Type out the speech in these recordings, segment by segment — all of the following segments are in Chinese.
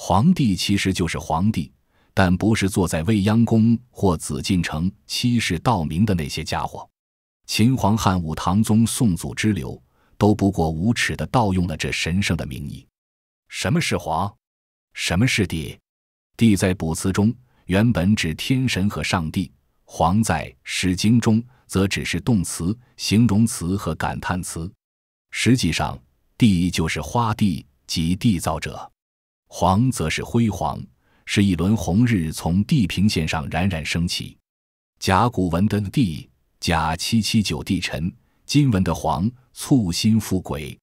皇帝其实就是皇帝，但不是坐在未央宫或紫禁城欺世盗名的那些家伙。秦皇汉武唐宗宋祖之流，都不过无耻地盗用了这神圣的名义。什么是皇？什么是帝？帝在卜辞中原本指天神和上帝，皇在《诗经》中则只是动词、形容词和感叹词。实际上，帝就是花帝即缔造者。黄则是辉煌，是一轮红日从地平线上冉冉升起。甲骨文的“帝”，甲七七九帝臣；金文的“黄，簇新富贵。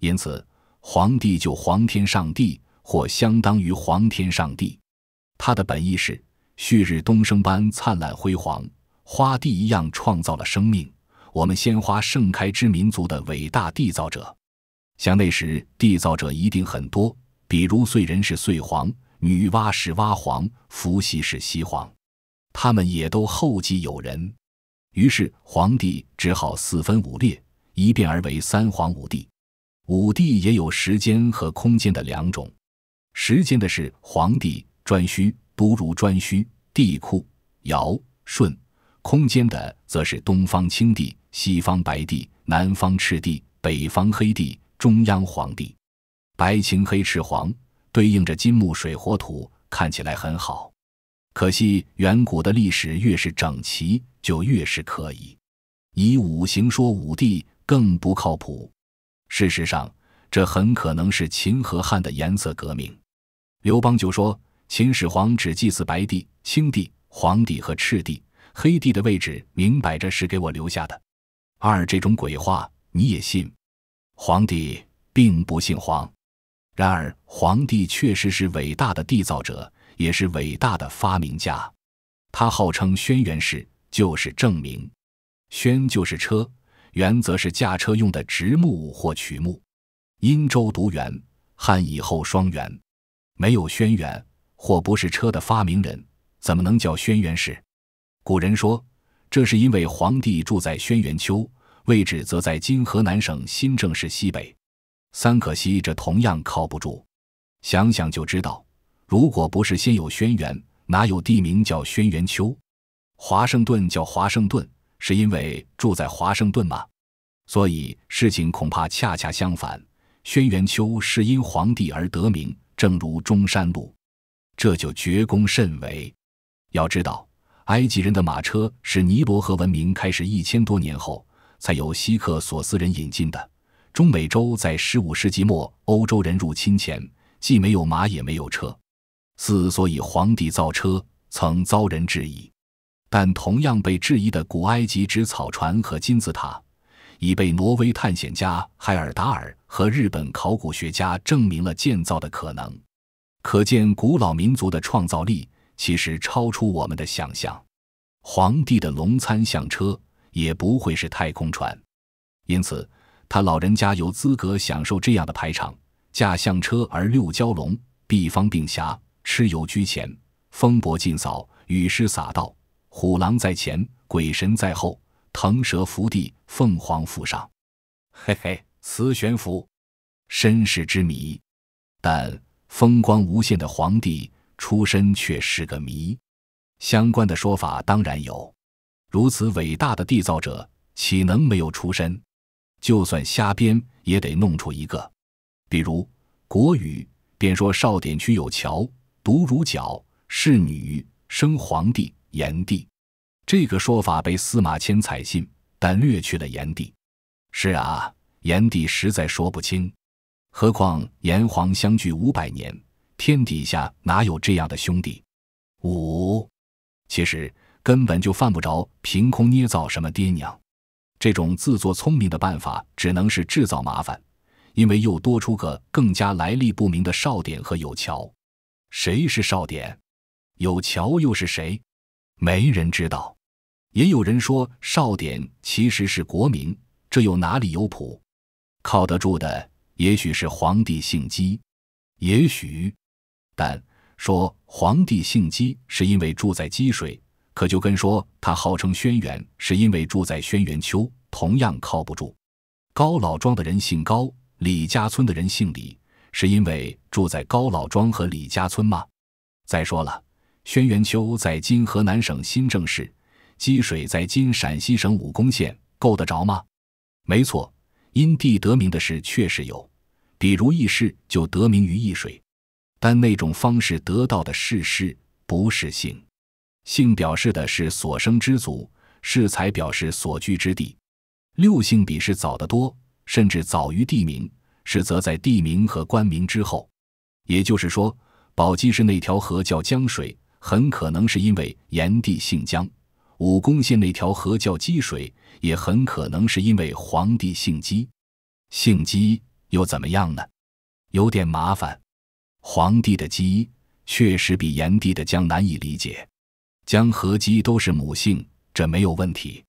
因此，“皇帝”就“皇天上帝”或相当于“皇天上帝”。他的本意是旭日东升般灿烂辉煌，花帝一样创造了生命。我们鲜花盛开之民族的伟大缔造者，像那时缔造者一定很多。比如燧人是燧皇，女娲是娲皇，伏羲是羲皇，他们也都后继有人。于是皇帝只好四分五裂，一变而为三皇五帝。五帝也有时间和空间的两种：时间的是皇帝颛顼、不如颛顼、帝喾、尧、舜；空间的则是东方青帝、西方白帝、南方赤帝、北方黑帝、中央皇帝。白、青、黑、赤、黄，对应着金、木、水、火、土，看起来很好。可惜，远古的历史越是整齐，就越是可疑。以五行说五帝更不靠谱。事实上，这很可能是秦和汉的颜色革命。刘邦就说：“秦始皇只祭祀白帝、青帝、黄帝和赤帝，黑帝的位置明摆着是给我留下的。”二这种鬼话你也信？黄帝并不姓黄。然而，皇帝确实是伟大的缔造者，也是伟大的发明家。他号称轩辕氏，就是证明。轩就是车，辕则是驾车用的直木或曲木。殷周独辕，汉以后双辕。没有轩辕或不是车的发明人，怎么能叫轩辕氏？古人说，这是因为皇帝住在轩辕丘，位置则在今河南省新郑市西北。三可惜，这同样靠不住。想想就知道，如果不是先有轩辕，哪有地名叫轩辕丘？华盛顿叫华盛顿，是因为住在华盛顿吗？所以事情恐怕恰恰相反。轩辕丘是因皇帝而得名，正如中山路，这就绝功甚伟。要知道，埃及人的马车是尼罗河文明开始一千多年后，才由希克索斯人引进的。中美洲在十五世纪末欧洲人入侵前，既没有马，也没有车。四，所以皇帝造车曾遭人质疑，但同样被质疑的古埃及纸草船和金字塔，已被挪威探险家海尔达尔和日本考古学家证明了建造的可能。可见，古老民族的创造力其实超出我们的想象。皇帝的龙餐象车也不会是太空船，因此。他老人家有资格享受这样的排场，驾象车而六蛟龙，避方并辖，蚩尤居前，风伯尽扫，雨师洒道，虎狼在前，鬼神在后，腾蛇伏地，凤凰附上。嘿嘿，磁悬浮，身世之谜。但风光无限的皇帝出身却是个谜。相关的说法当然有，如此伟大的缔造者，岂能没有出身？就算瞎编也得弄出一个，比如国语便说少典区有桥，独如角是女，生皇帝炎帝。这个说法被司马迁采信，但略去了炎帝。是啊，炎帝实在说不清，何况炎黄相距五百年，天底下哪有这样的兄弟？五，其实根本就犯不着凭空捏造什么爹娘。这种自作聪明的办法只能是制造麻烦，因为又多出个更加来历不明的少典和有乔，谁是少典，有乔又是谁，没人知道。也有人说少典其实是国名，这又哪里有谱？靠得住的也许是皇帝姓姬，也许，但说皇帝姓姬是因为住在姬水。可就跟说他号称轩辕，是因为住在轩辕丘，同样靠不住。高老庄的人姓高，李家村的人姓李，是因为住在高老庄和李家村吗？再说了，轩辕丘在今河南省新郑市，积水在今陕西省武功县，够得着吗？没错，因地得名的事确实有，比如易氏就得名于易水，但那种方式得到的世师不是姓。姓表示的是所生之祖，氏才表示所居之地。六姓比是早得多，甚至早于地名，是则在地名和官名之后。也就是说，宝鸡市那条河叫江水，很可能是因为炎帝姓姜；武功县那条河叫积水，也很可能是因为黄帝姓姬。姓姬又怎么样呢？有点麻烦。黄帝的姬确实比炎帝的姜难以理解。姜和姬都是母姓，这没有问题。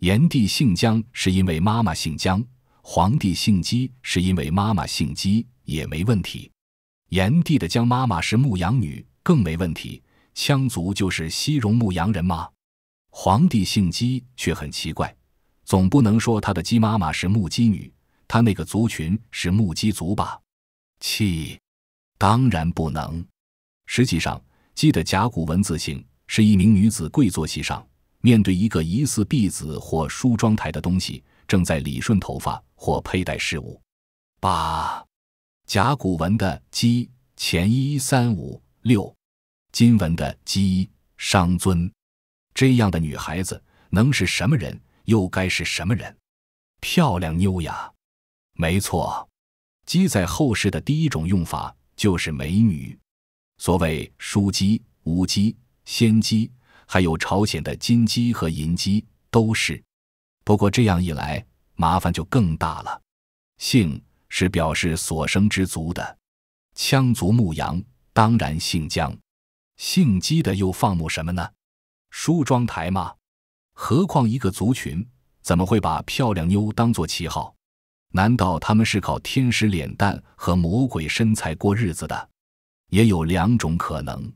炎帝姓姜是因为妈妈姓姜，皇帝姓姬是因为妈妈姓姬也没问题。炎帝的姜妈妈是牧羊女，更没问题。羌族就是西戎牧羊人吗？皇帝姓姬却很奇怪，总不能说他的姬妈妈是牧鸡女，他那个族群是牧鸡族吧？气，当然不能。实际上，姬的甲骨文字形。是一名女子跪坐席上，面对一个疑似婢子或梳妆台的东西，正在理顺头发或佩戴饰物。八，甲骨文的“鸡前一三五六，金文的“鸡商尊。这样的女孩子能是什么人？又该是什么人？漂亮妞呀！没错，鸡在后世的第一种用法就是美女。所谓“书鸡”“舞鸡”鲜鸡，还有朝鲜的金鸡和银鸡都是。不过这样一来，麻烦就更大了。姓是表示所生之族的，羌族牧羊当然姓姜。姓姬的又放牧什么呢？梳妆台吗？何况一个族群怎么会把漂亮妞当做旗号？难道他们是靠天使脸蛋和魔鬼身材过日子的？也有两种可能，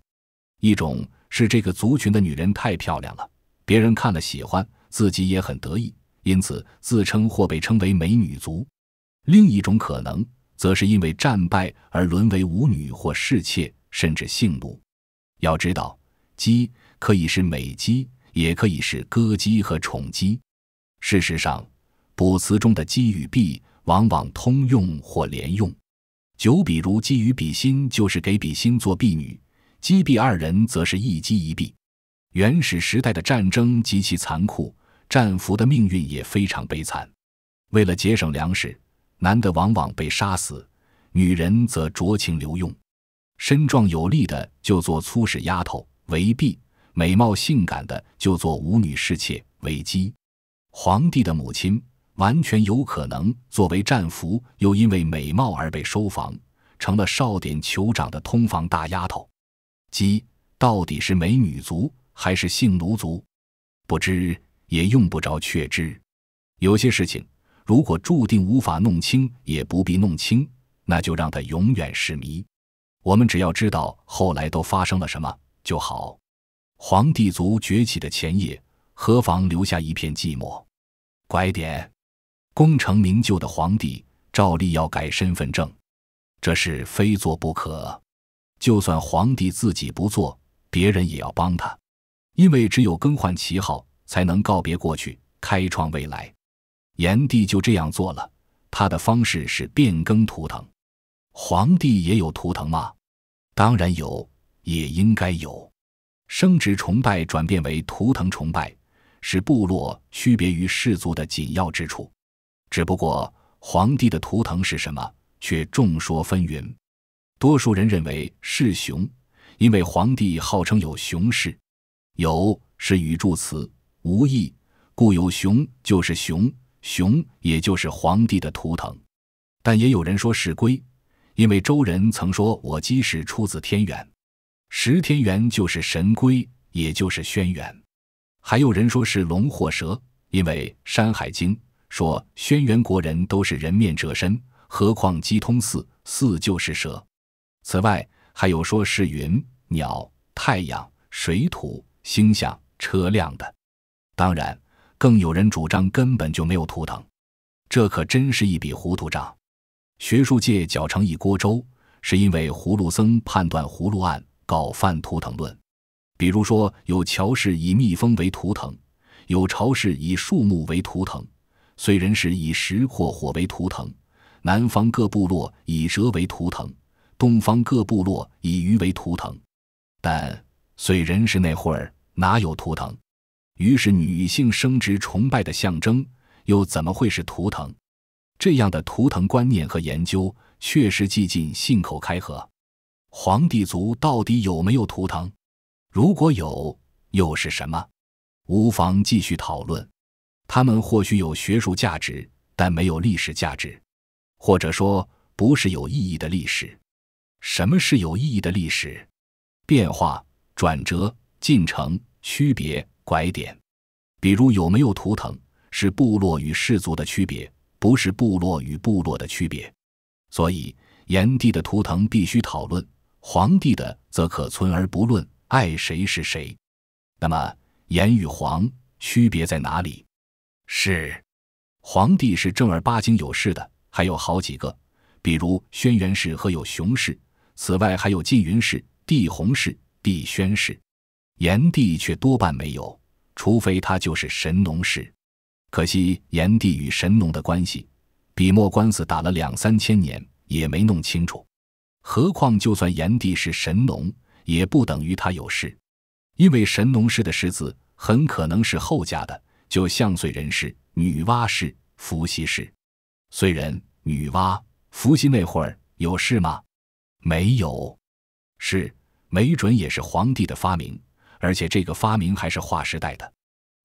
一种。是这个族群的女人太漂亮了，别人看了喜欢，自己也很得意，因此自称或被称为“美女族”。另一种可能，则是因为战败而沦为舞女或侍妾，甚至性奴。要知道，姬可以是美姬，也可以是歌姬和宠姬。事实上，卜辞中的姬与婢往往通用或连用。九，比如姬与比心，就是给比心做婢女。击毙二人，则是一击一毙。原始时代的战争极其残酷，战俘的命运也非常悲惨。为了节省粮食，男的往往被杀死，女人则酌情留用。身壮有力的就做粗使丫头为婢，美貌性感的就做舞女侍妾为姬。皇帝的母亲完全有可能作为战俘，又因为美貌而被收房，成了少典酋长的通房大丫头。姬到底是美女族还是性奴族？不知也用不着确知。有些事情如果注定无法弄清，也不必弄清，那就让它永远是谜。我们只要知道后来都发生了什么就好。皇帝族崛起的前夜，何妨留下一片寂寞？拐点，功成名就的皇帝照例要改身份证，这是非做不可。就算皇帝自己不做，别人也要帮他，因为只有更换旗号，才能告别过去，开创未来。炎帝就这样做了，他的方式是变更图腾。皇帝也有图腾吗？当然有，也应该有。生殖崇拜转变为图腾崇拜，是部落区别于氏族的紧要之处。只不过，皇帝的图腾是什么，却众说纷纭。多数人认为是熊，因为皇帝号称有熊氏，有是语助词，无意，故有熊就是熊，熊也就是皇帝的图腾。但也有人说是龟，因为周人曾说“我姬氏出自天元”，石天元就是神龟，也就是轩辕。还有人说是龙或蛇，因为《山海经》说轩辕国人都是人面蛇身，何况姬通四，四就是蛇。此外，还有说是云、鸟、太阳、水土、星象、车辆的。当然，更有人主张根本就没有图腾，这可真是一笔糊涂账。学术界搅成一锅粥，是因为葫芦僧判断葫芦案搞犯图腾论。比如说，有乔氏以蜜蜂为图腾，有朝氏以树木为图腾，燧人氏以石或火为图腾，南方各部落以蛇为图腾。东方各部落以鱼为图腾，但燧人氏那会儿哪有图腾？于是女性生殖崇拜的象征又怎么会是图腾？这样的图腾观念和研究确实几近信口开河。黄帝族到底有没有图腾？如果有，又是什么？无妨继续讨论。他们或许有学术价值，但没有历史价值，或者说不是有意义的历史。什么是有意义的历史？变化、转折、进程、区别、拐点，比如有没有图腾是部落与氏族的区别，不是部落与部落的区别。所以，炎帝的图腾必须讨论，皇帝的则可存而不论。爱谁是谁？那么，炎与黄区别在哪里？是皇帝是正儿八经有事的，还有好几个，比如轩辕氏和有熊氏。此外还有缙云氏、帝鸿氏、帝宣氏，炎帝却多半没有，除非他就是神农氏。可惜炎帝与神农的关系，笔墨官司打了两三千年也没弄清楚。何况就算炎帝是神农，也不等于他有氏，因为神农氏的氏字很可能是后加的，就像燧人氏、女娲氏、伏羲氏。燧人、女娲、伏羲那会有氏吗？没有，是没准也是皇帝的发明，而且这个发明还是划时代的，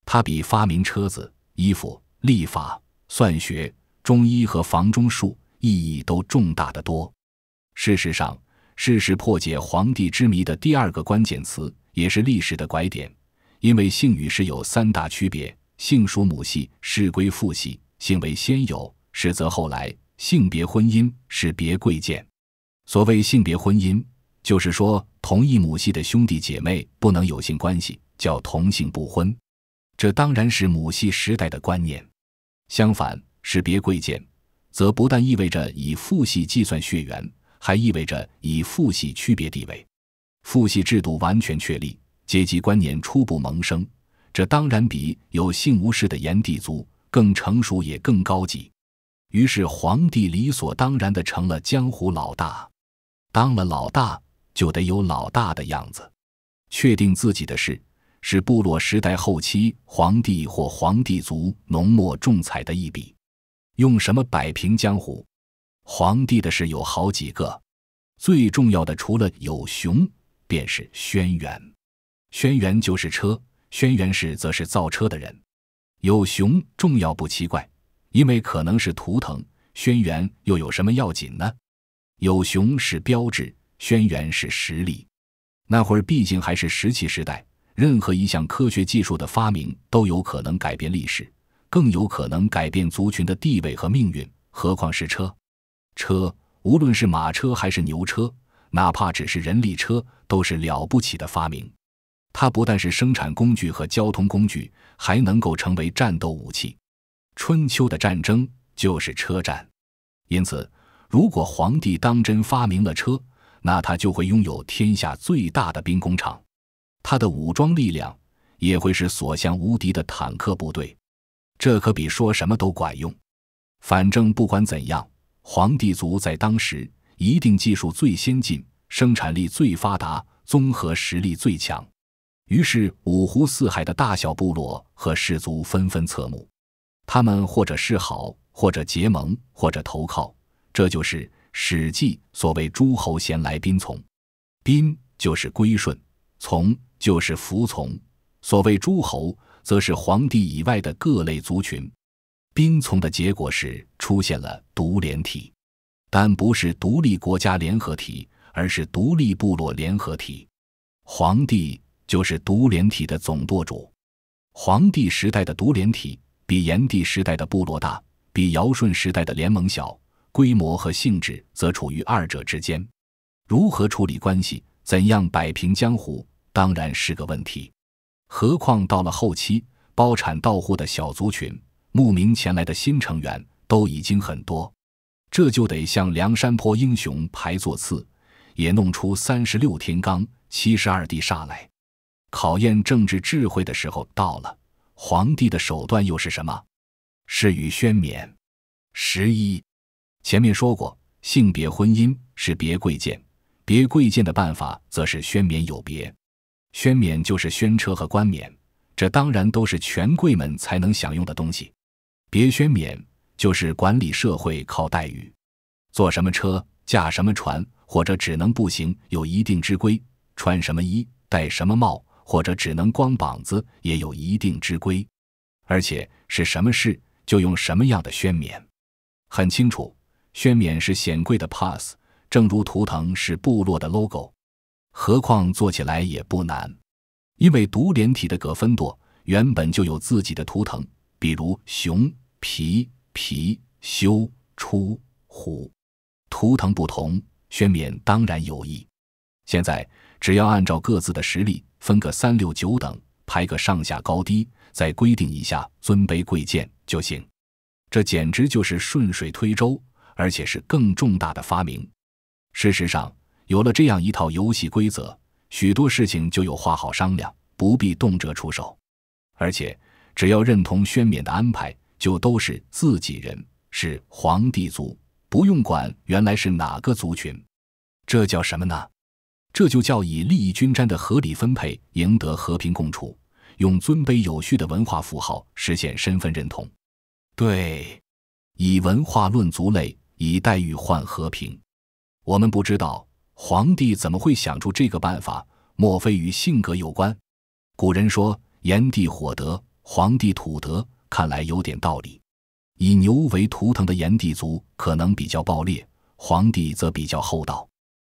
它比发明车子、衣服、历法、算学、中医和房中术意义都重大的多。事实上，事实破解皇帝之谜的第二个关键词，也是历史的拐点，因为姓与氏有三大区别：姓属母系，氏归父系，姓为先有，氏则后来；性别、婚姻、是别、贵贱。所谓性别婚姻，就是说同一母系的兄弟姐妹不能有性关系，叫同性不婚。这当然是母系时代的观念。相反，识别贵贱，则不但意味着以父系计算血缘，还意味着以父系区别地位。父系制度完全确立，阶级观念初步萌生。这当然比有姓无氏的炎帝族更成熟也更高级。于是，皇帝理所当然地成了江湖老大。当了老大，就得有老大的样子。确定自己的事，是部落时代后期皇帝或皇帝族浓墨重彩的一笔。用什么摆平江湖？皇帝的事有好几个，最重要的除了有熊，便是轩辕。轩辕就是车，轩辕氏则是造车的人。有熊重要不奇怪，因为可能是图腾。轩辕又有什么要紧呢？有熊是标志，轩辕是实力。那会儿毕竟还是石器时代，任何一项科学技术的发明都有可能改变历史，更有可能改变族群的地位和命运。何况是车？车，无论是马车还是牛车，哪怕只是人力车，都是了不起的发明。它不但是生产工具和交通工具，还能够成为战斗武器。春秋的战争就是车战，因此。如果皇帝当真发明了车，那他就会拥有天下最大的兵工厂，他的武装力量也会是所向无敌的坦克部队。这可比说什么都管用。反正不管怎样，皇帝族在当时一定技术最先进，生产力最发达，综合实力最强。于是五湖四海的大小部落和氏族纷纷侧目，他们或者示好，或者结盟，或者投靠。这就是《史记》所谓“诸侯咸来宾从”，宾就是归顺，从就是服从。所谓诸侯，则是皇帝以外的各类族群。宾从的结果是出现了独联体，但不是独立国家联合体，而是独立部落联合体。皇帝就是独联体的总舵主。皇帝时代的独联体比炎帝时代的部落大，比尧舜时代的联盟小。规模和性质则处于二者之间，如何处理关系，怎样摆平江湖，当然是个问题。何况到了后期，包产到户的小族群、慕名前来的新成员都已经很多，这就得像梁山坡英雄排座次，也弄出三十六天罡、七十二地煞来。考验政治智慧的时候到了，皇帝的手段又是什么？事与宣冕十一。前面说过，性别婚姻是别贵贱，别贵贱的办法则是宣冕有别。宣冕就是宣车和冠冕，这当然都是权贵们才能享用的东西。别宣冕就是管理社会靠待遇，坐什么车、驾什么船，或者只能步行，有一定之规；穿什么衣、戴什么帽，或者只能光膀子，也有一定之规。而且是什么事，就用什么样的宣冕，很清楚。宣冕是显贵的 pass，正如图腾是部落的 logo，何况做起来也不难，因为独联体的葛芬多原本就有自己的图腾，比如熊、皮、皮、修、出、虎，图腾不同，宣冕当然有异。现在只要按照各自的实力分个三六九等，排个上下高低，再规定一下尊卑贵贱就行，这简直就是顺水推舟。而且是更重大的发明。事实上，有了这样一套游戏规则，许多事情就有话好商量，不必动辄出手。而且，只要认同宣冕的安排，就都是自己人，是皇帝族，不用管原来是哪个族群。这叫什么呢？这就叫以利益均沾的合理分配赢得和平共处，用尊卑有序的文化符号实现身份认同。对，以文化论族类。以待遇换和平，我们不知道皇帝怎么会想出这个办法，莫非与性格有关？古人说，炎帝火德，皇帝土德，看来有点道理。以牛为图腾的炎帝族可能比较暴烈，皇帝则比较厚道。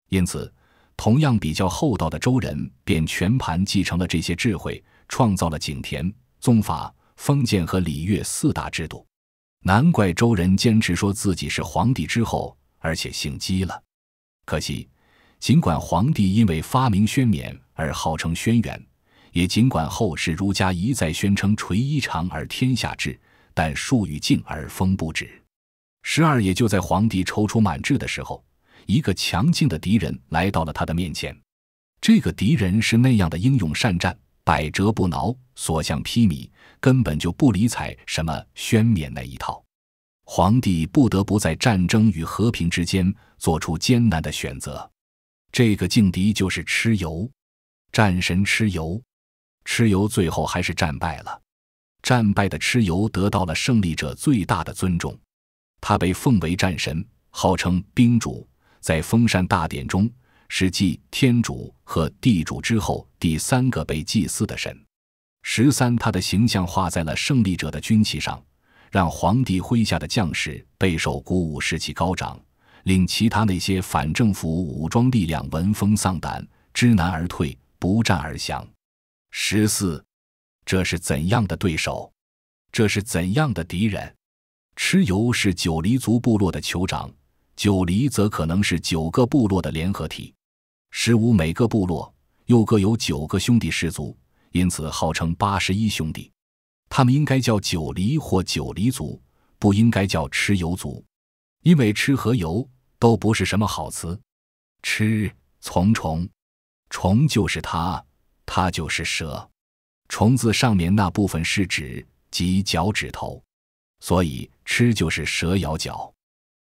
因此，同样比较厚道的周人便全盘继承了这些智慧，创造了井田、宗法、封建和礼乐四大制度。难怪周人坚持说自己是皇帝之后，而且姓姬了。可惜，尽管皇帝因为发明轩冕而号称轩辕，也尽管后世儒家一再宣称垂衣裳而天下治，但树欲静而风不止。十二也就在皇帝踌躇满志的时候，一个强劲的敌人来到了他的面前。这个敌人是那样的英勇善战、百折不挠、所向披靡。根本就不理睬什么宣冕那一套，皇帝不得不在战争与和平之间做出艰难的选择。这个劲敌就是蚩尤，战神蚩尤。蚩尤最后还是战败了。战败的蚩尤得到了胜利者最大的尊重，他被奉为战神，号称兵主，在封禅大典中是继天主和地主之后第三个被祭祀的神。十三，他的形象画在了胜利者的军旗上，让皇帝麾下的将士备受鼓舞，士气高涨，令其他那些反政府武装力量闻风丧胆，知难而退，不战而降。十四，这是怎样的对手？这是怎样的敌人？蚩尤是九黎族部落的酋长，九黎则可能是九个部落的联合体。十五，每个部落又各有九个兄弟氏族。因此，号称八十一兄弟，他们应该叫九黎或九黎族，不应该叫蚩尤族，因为“蚩和“尤”都不是什么好词。“蚩，从虫，虫就是它，它就是蛇，虫子上面那部分是指及脚趾头，所以“吃”就是蛇咬脚。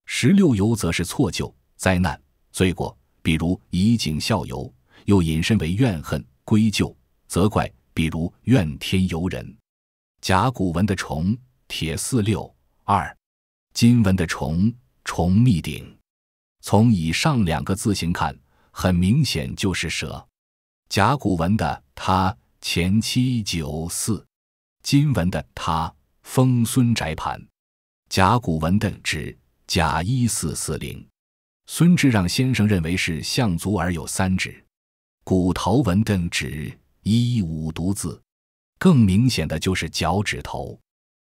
十六尤则是错就灾难罪过，比如以儆效尤，又引申为怨恨归咎。责怪，比如怨天尤人。甲骨文的虫，铁四六二；金文的虫，虫密鼎。从以上两个字形看，很明显就是蛇。甲骨文的它，前七九四；金文的它，风孙宅盘。甲骨文的指，甲一四四零。孙志让先生认为是象足而有三指。古陶文的指。一五独字，更明显的就是脚趾头，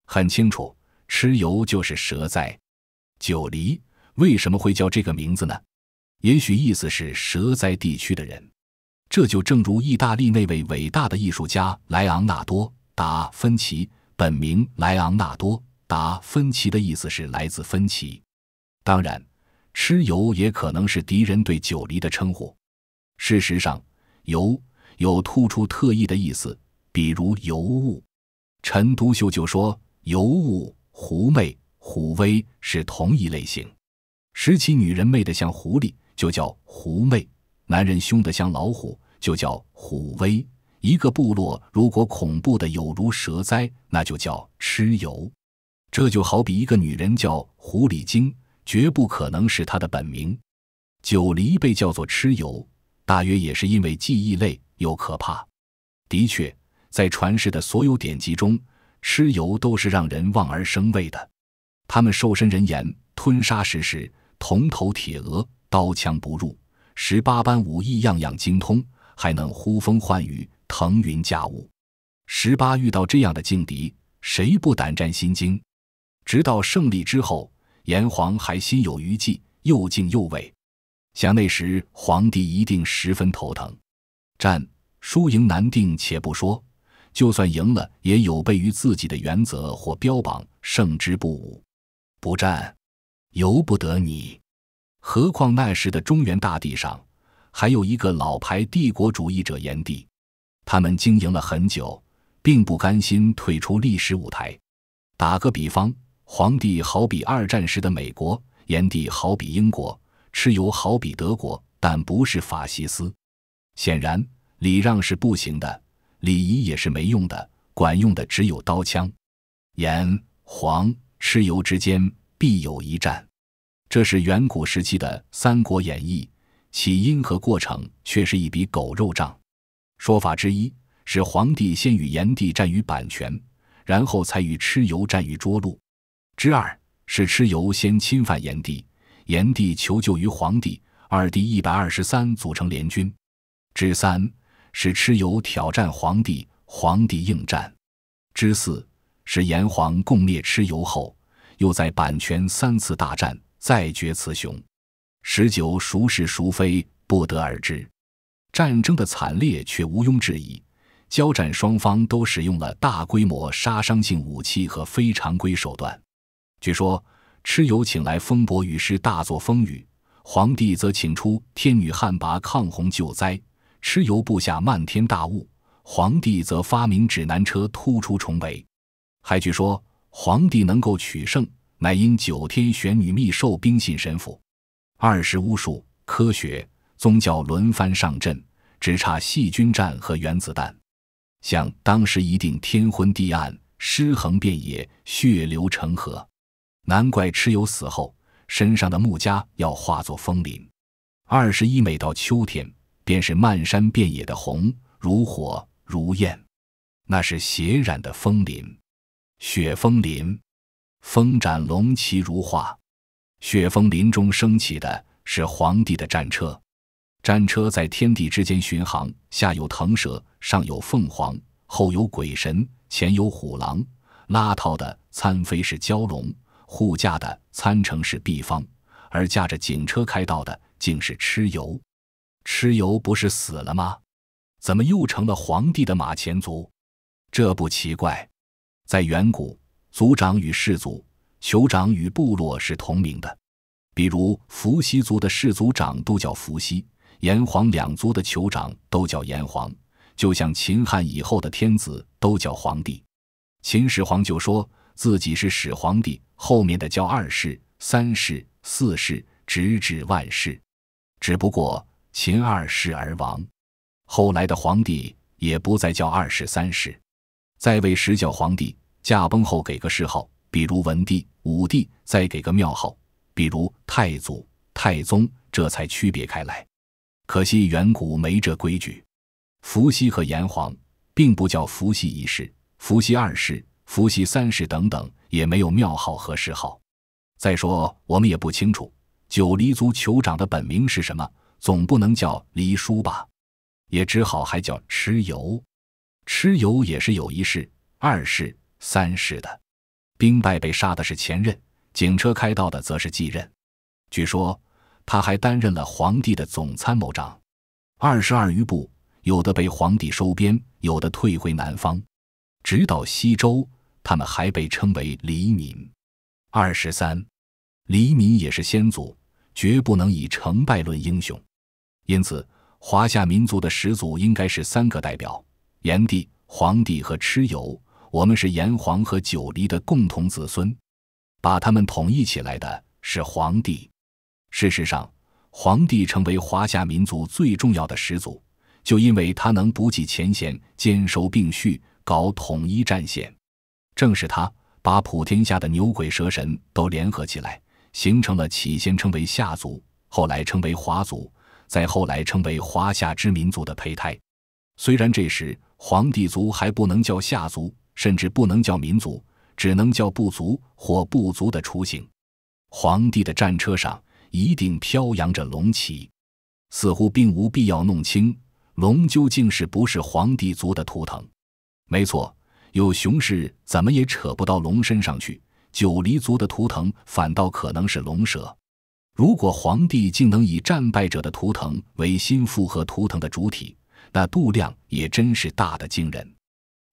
很清楚。蚩尤就是蛇灾，九黎为什么会叫这个名字呢？也许意思是蛇灾地区的人。这就正如意大利那位伟大的艺术家莱昂纳多·达芬奇，本名莱昂纳多·达芬奇的意思是来自芬奇。当然，蚩尤也可能是敌人对九黎的称呼。事实上，由。有突出特异的意思，比如尤物。陈独秀就说：“尤物、狐媚、虎威是同一类型。拾起女人媚得像狐狸，就叫狐媚；男人凶得像老虎，就叫虎威。一个部落如果恐怖的有如蛇灾，那就叫蚩尤。这就好比一个女人叫狐狸精，绝不可能是她的本名。九黎被叫做蚩尤，大约也是因为记忆类。”又可怕，的确，在传世的所有典籍中，蚩尤都是让人望而生畏的。他们瘦身人言，吞沙食石，铜头铁额，刀枪不入，十八般武艺样样精通，还能呼风唤雨，腾云驾雾。十八遇到这样的劲敌，谁不胆战心惊？直到胜利之后，炎黄还心有余悸，又敬又畏。想那时，皇帝一定十分头疼。战输赢难定，且不说，就算赢了，也有悖于自己的原则或标榜胜之不武。不战，由不得你。何况那时的中原大地上，还有一个老牌帝国主义者炎帝，他们经营了很久，并不甘心退出历史舞台。打个比方，黄帝好比二战时的美国，炎帝好比英国，蚩尤好比德国，但不是法西斯。显然，礼让是不行的，礼仪也是没用的，管用的只有刀枪。炎黄蚩尤之间必有一战，这是远古时期的《三国演义》，起因和过程却是一笔狗肉账。说法之一是黄帝先与炎帝战于阪泉，然后才与蚩尤战于涿鹿；之二是蚩尤先侵犯炎帝，炎帝求救于黄帝，二帝一百二十三组成联军。之三是蚩尤挑战皇帝，皇帝应战；之四是炎黄共灭蚩尤后，又在阪泉三次大战，再决雌雄。十九孰是孰非不得而知，战争的惨烈却毋庸置疑。交战双方都使用了大规模杀伤性武器和非常规手段。据说蚩尤请来风伯雨师大作风雨，皇帝则请出天女旱魃抗洪救灾。蚩尤布下漫天大雾，皇帝则发明指南车突出重围。还据说皇帝能够取胜，乃因九天玄女秘授兵信神符。二十巫术、科学、宗教轮番上阵，只差细菌战和原子弹，想当时一定天昏地暗，尸横遍野，血流成河。难怪蚩尤死后，身上的木枷要化作风林。二十一，每到秋天。便是漫山遍野的红，如火如焰，那是血染的枫林。雪枫林，风展龙旗如画。雪枫林中升起的是皇帝的战车，战车在天地之间巡航，下有腾蛇，上有凤凰，后有鬼神，前有虎狼。拉套的参飞是蛟龙，护驾的参乘是毕方，而驾着警车开道的竟是蚩尤。蚩尤不是死了吗？怎么又成了皇帝的马前卒？这不奇怪，在远古，族长与氏族、酋长与部落是同名的，比如伏羲族的氏族长都叫伏羲，炎黄两族的酋长都叫炎黄。就像秦汉以后的天子都叫皇帝，秦始皇就说自己是始皇帝，后面的叫二世、三世、四世，直至万世。只不过。秦二世而亡，后来的皇帝也不再叫二世、三世，在位时叫皇帝，驾崩后给个谥号，比如文帝、武帝，再给个庙号，比如太祖、太宗，这才区别开来。可惜远古没这规矩，伏羲和炎黄并不叫伏羲一世、伏羲二世、伏羲三世等等，也没有庙号和谥号。再说，我们也不清楚九黎族酋长的本名是什么。总不能叫黎叔吧，也只好还叫蚩尤。蚩尤也是有一世、二世、三世的，兵败被杀的是前任，警车开道的则是继任。据说他还担任了皇帝的总参谋长。二十二余部，有的被皇帝收编，有的退回南方。直到西周，他们还被称为黎民。二十三，黎民也是先祖，绝不能以成败论英雄。因此，华夏民族的始祖应该是三个代表：炎帝、黄帝和蚩尤。我们是炎黄和九黎的共同子孙，把他们统一起来的是黄帝。事实上，黄帝成为华夏民族最重要的始祖，就因为他能不计前嫌，兼收并蓄，搞统一战线。正是他把普天下的牛鬼蛇神都联合起来，形成了起先称为夏族，后来称为华族。在后来称为华夏之民族的胚胎，虽然这时黄帝族还不能叫夏族，甚至不能叫民族，只能叫部族或部族的雏形。皇帝的战车上一定飘扬着龙旗，似乎并无必要弄清龙究竟是不是皇帝族的图腾。没错，有熊氏怎么也扯不到龙身上去，九黎族的图腾反倒可能是龙蛇。如果皇帝竟能以战败者的图腾为新复合图腾的主体，那度量也真是大得惊人。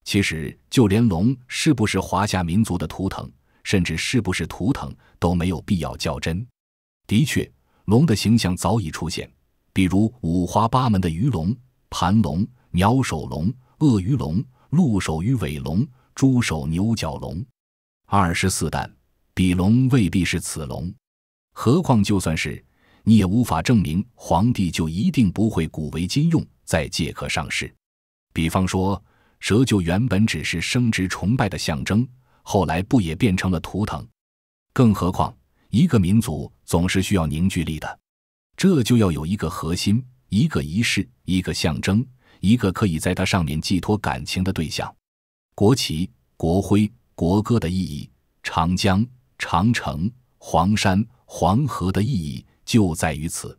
其实，就连龙是不是华夏民族的图腾，甚至是不是图腾，都没有必要较真。的确，龙的形象早已出现，比如五花八门的鱼龙、盘龙、鸟首龙、鳄鱼龙、鹿首鱼尾龙、猪首牛角龙。二十四弹，比龙未必是此龙。何况，就算是你也无法证明皇帝就一定不会古为今用，在借壳上市。比方说，蛇就原本只是生殖崇拜的象征，后来不也变成了图腾？更何况，一个民族总是需要凝聚力的，这就要有一个核心、一个仪式、一个象征、一个可以在它上面寄托感情的对象。国旗、国徽、国歌的意义，长江、长城、黄山。黄河的意义就在于此。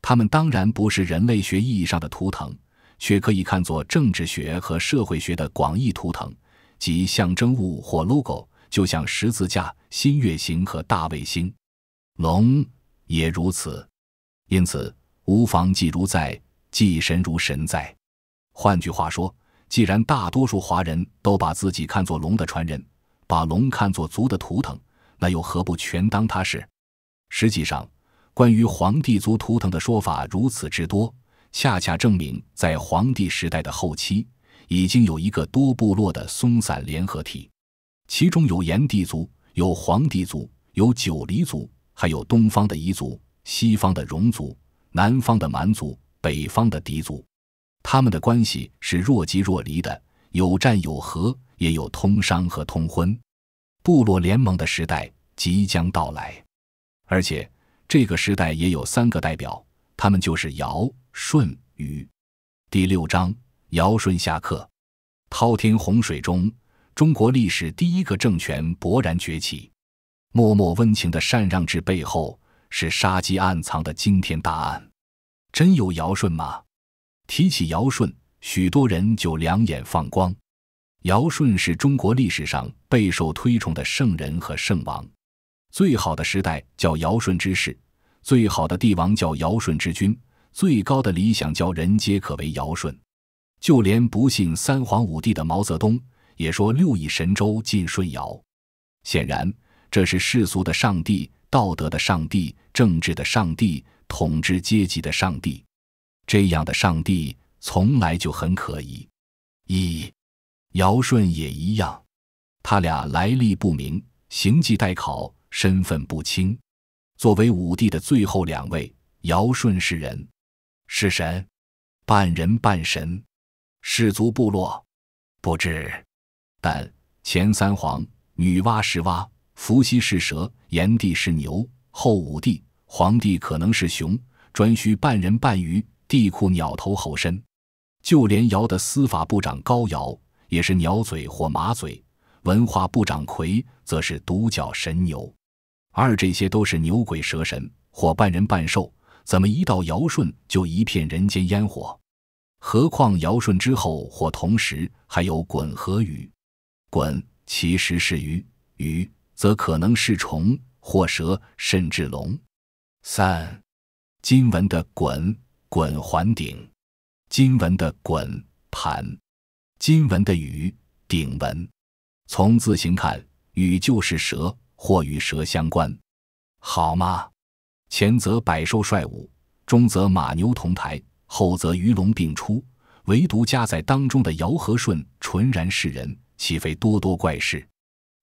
他们当然不是人类学意义上的图腾，却可以看作政治学和社会学的广义图腾及象征物或 logo，就像十字架、新月形和大卫星、龙也如此。因此，无妨即如在，祭神如神在。换句话说，既然大多数华人都把自己看作龙的传人，把龙看作族的图腾，那又何不全当他是？实际上，关于黄帝族图腾的说法如此之多，恰恰证明在黄帝时代的后期，已经有一个多部落的松散联合体，其中有炎帝族，有黄帝族，有九黎族，还有东方的彝族，西方的戎族，南方的蛮族，北方的狄族。他们的关系是若即若离的，有战有和，也有通商和通婚。部落联盟的时代即将到来。而且这个时代也有三个代表，他们就是尧、舜、禹。第六章：尧舜下课，滔天洪水中，中国历史第一个政权勃然崛起。脉脉温情的禅让制背后，是杀机暗藏的惊天大案。真有尧舜吗？提起尧舜，许多人就两眼放光。尧舜是中国历史上备受推崇的圣人和圣王。最好的时代叫尧舜之世，最好的帝王叫尧舜之君，最高的理想叫人皆可为尧舜。就连不信三皇五帝的毛泽东也说：“六亿神州尽舜尧。”显然，这是世俗的上帝、道德的上帝、政治的上帝、统治阶级的上帝。这样的上帝从来就很可疑。一尧舜也一样，他俩来历不明，行迹待考。身份不清，作为五帝的最后两位，尧舜是人，是神，半人半神，氏族部落不知。但前三皇，女娲是蛙，伏羲是蛇，炎帝是牛。后五帝，皇帝可能是熊，颛顼半人半鱼，帝库鸟头猴身。就连尧的司法部长高尧也是鸟嘴或马嘴，文化部长魁则是独角神牛。二，这些都是牛鬼蛇神或半人半兽，怎么一到尧舜就一片人间烟火？何况尧舜之后或同时还有鲧和禹，鲧其实是鱼，禹则可能是虫或蛇，甚至龙。三，金文的鲧鲧环顶，金文的鲧盘，金文的禹顶文。从字形看，禹就是蛇。或与蛇相关，好吗？前则百兽率舞，中则马牛同台，后则鱼龙并出，唯独夹在当中的尧和舜纯然是人，岂非多多怪事？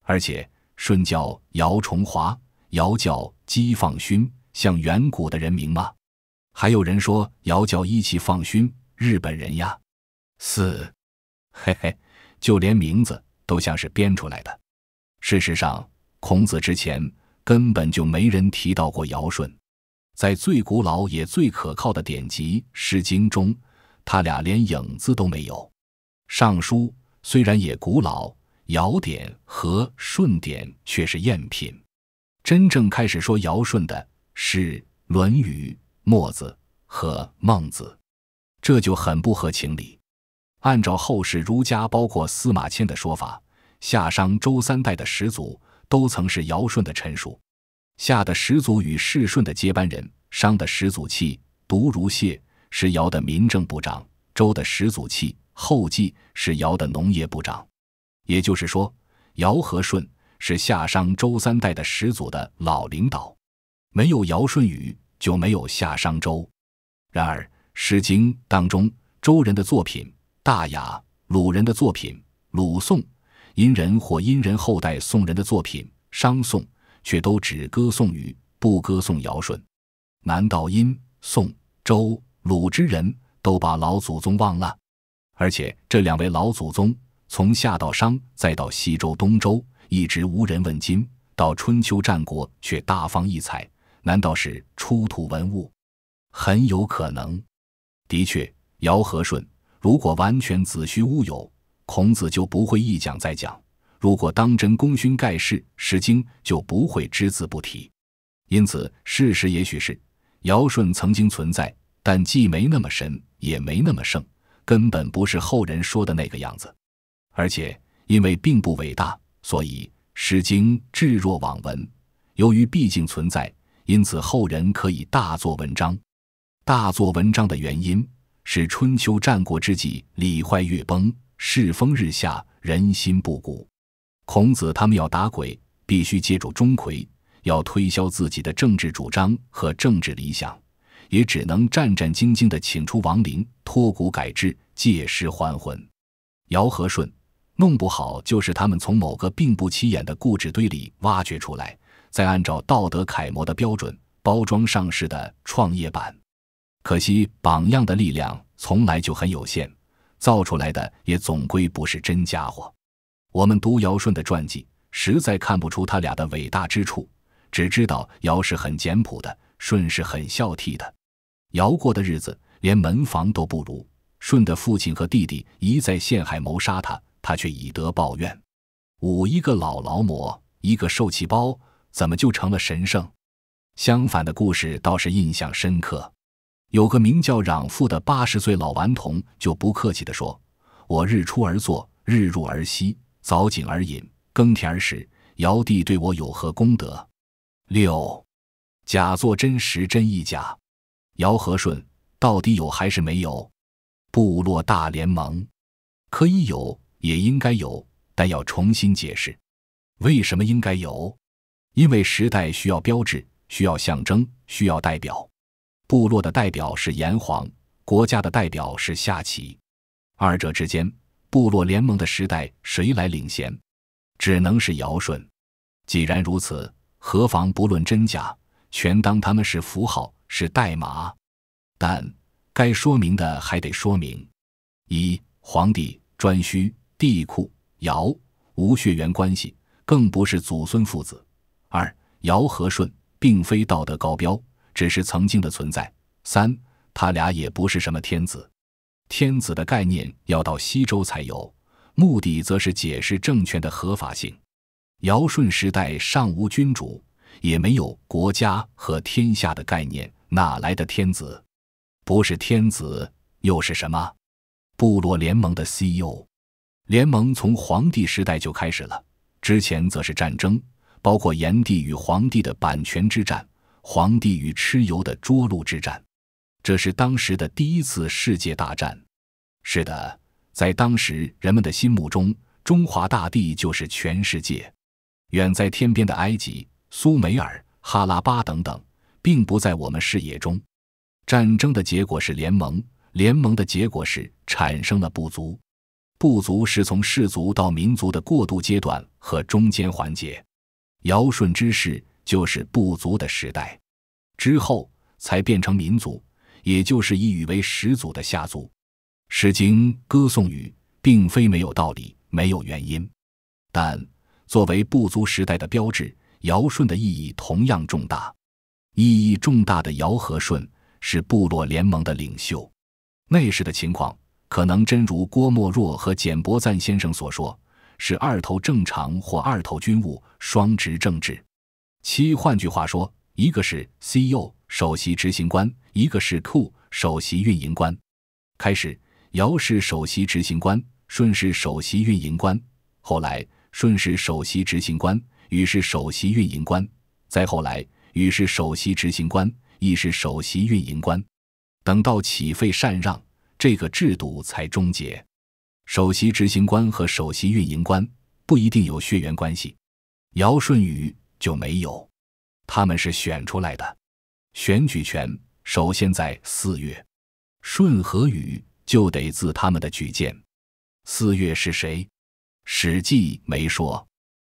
而且舜叫尧重华，尧叫姬放勋，像远古的人名吗？还有人说尧叫伊气放勋，日本人呀！四，嘿嘿，就连名字都像是编出来的。事实上。孔子之前根本就没人提到过尧舜，在最古老也最可靠的典籍《诗经》中，他俩连影子都没有。《尚书》虽然也古老，尧典和舜典却是赝品。真正开始说尧舜的是《论语》、《墨子》和《孟子》，这就很不合情理。按照后世儒家，包括司马迁的说法，夏商周三代的始祖。都曾是尧舜的臣属，夏的始祖与世舜的接班人，商的始祖契，独如谢是尧的民政部长；周的始祖契后继是尧的农业部长。也就是说，尧和舜是夏、商、周三代的始祖的老领导，没有尧舜禹就没有夏商周。然而，《诗经》当中周人的作品《大雅》，鲁人的作品《鲁颂》。殷人或殷人后代宋人的作品，商颂却都只歌颂禹，不歌颂尧舜。难道殷、宋、周、鲁之人都把老祖宗忘了？而且这两位老祖宗，从夏到商再到西周、东周，一直无人问津；到春秋战国却大放异彩。难道是出土文物？很有可能。的确，尧和舜如果完全子虚乌有。孔子就不会一讲再讲。如果当真功勋盖世，《诗经》就不会只字不提。因此，事实也许是尧舜曾经存在，但既没那么神，也没那么圣，根本不是后人说的那个样子。而且，因为并不伟大，所以《诗经》置若罔闻。由于毕竟存在，因此后人可以大做文章。大做文章的原因是春秋战国之际礼坏乐崩。世风日下，人心不古。孔子他们要打鬼，必须借助钟馗；要推销自己的政治主张和政治理想，也只能战战兢兢的请出亡灵，脱骨改制，借尸还魂。尧和舜，弄不好就是他们从某个并不起眼的故执堆里挖掘出来，再按照道德楷模的标准包装上市的创业板。可惜，榜样的力量从来就很有限。造出来的也总归不是真家伙。我们读尧舜的传记，实在看不出他俩的伟大之处，只知道尧是很简朴的，舜是很孝悌的。尧过的日子连门房都不如，舜的父亲和弟弟一再陷害谋杀他，他却以德报怨。五，一个老劳模，一个受气包，怎么就成了神圣？相反的故事倒是印象深刻。有个名叫壤父的八十岁老顽童，就不客气地说：“我日出而作，日入而息，早景而饮，耕田而食。尧帝对我有何功德？”六，假作真实，真亦假。尧和舜到底有还是没有？部落大联盟可以有，也应该有，但要重新解释。为什么应该有？因为时代需要标志，需要象征，需要代表。部落的代表是炎黄，国家的代表是夏启，二者之间，部落联盟的时代谁来领先？只能是尧舜。既然如此，何妨不论真假，全当他们是符号、是代码。但该说明的还得说明：一、皇帝颛顼、帝喾、尧无血缘关系，更不是祖孙父子；二、尧和舜并非道德高标。只是曾经的存在。三，他俩也不是什么天子，天子的概念要到西周才有。目的则是解释政权的合法性。尧舜时代尚无君主，也没有国家和天下的概念，哪来的天子？不是天子又是什么？部落联盟的 CEO，联盟从黄帝时代就开始了。之前则是战争，包括炎帝与黄帝的版权之战。皇帝与蚩尤的涿鹿之战，这是当时的第一次世界大战。是的，在当时人们的心目中，中华大地就是全世界。远在天边的埃及、苏美尔、哈拉巴等等，并不在我们视野中。战争的结果是联盟，联盟的结果是产生了部族。部族是从氏族到民族的过渡阶段和中间环节。尧舜之事。就是部族的时代，之后才变成民族，也就是以语为始祖的夏族，《诗经》歌颂禹，并非没有道理，没有原因。但作为部族时代的标志，尧舜的意义同样重大。意义重大的尧和舜是部落联盟的领袖。那时的情况，可能真如郭沫若和简伯赞先生所说，是二头正常或二头军务双职政治。七，换句话说，一个是 CEO 首席执行官，一个是 COO 首席运营官。开始，尧是首席执行官，舜是首席运营官；后来，舜是首席执行官，禹是首席运营官；再后来，禹是首席执行官，亦是首席运营官。等到起废禅让，这个制度才终结。首席执行官和首席运营官不一定有血缘关系。尧舜禹。就没有，他们是选出来的，选举权首先在四月，舜和禹就得自他们的举荐。四月是谁？《史记》没说，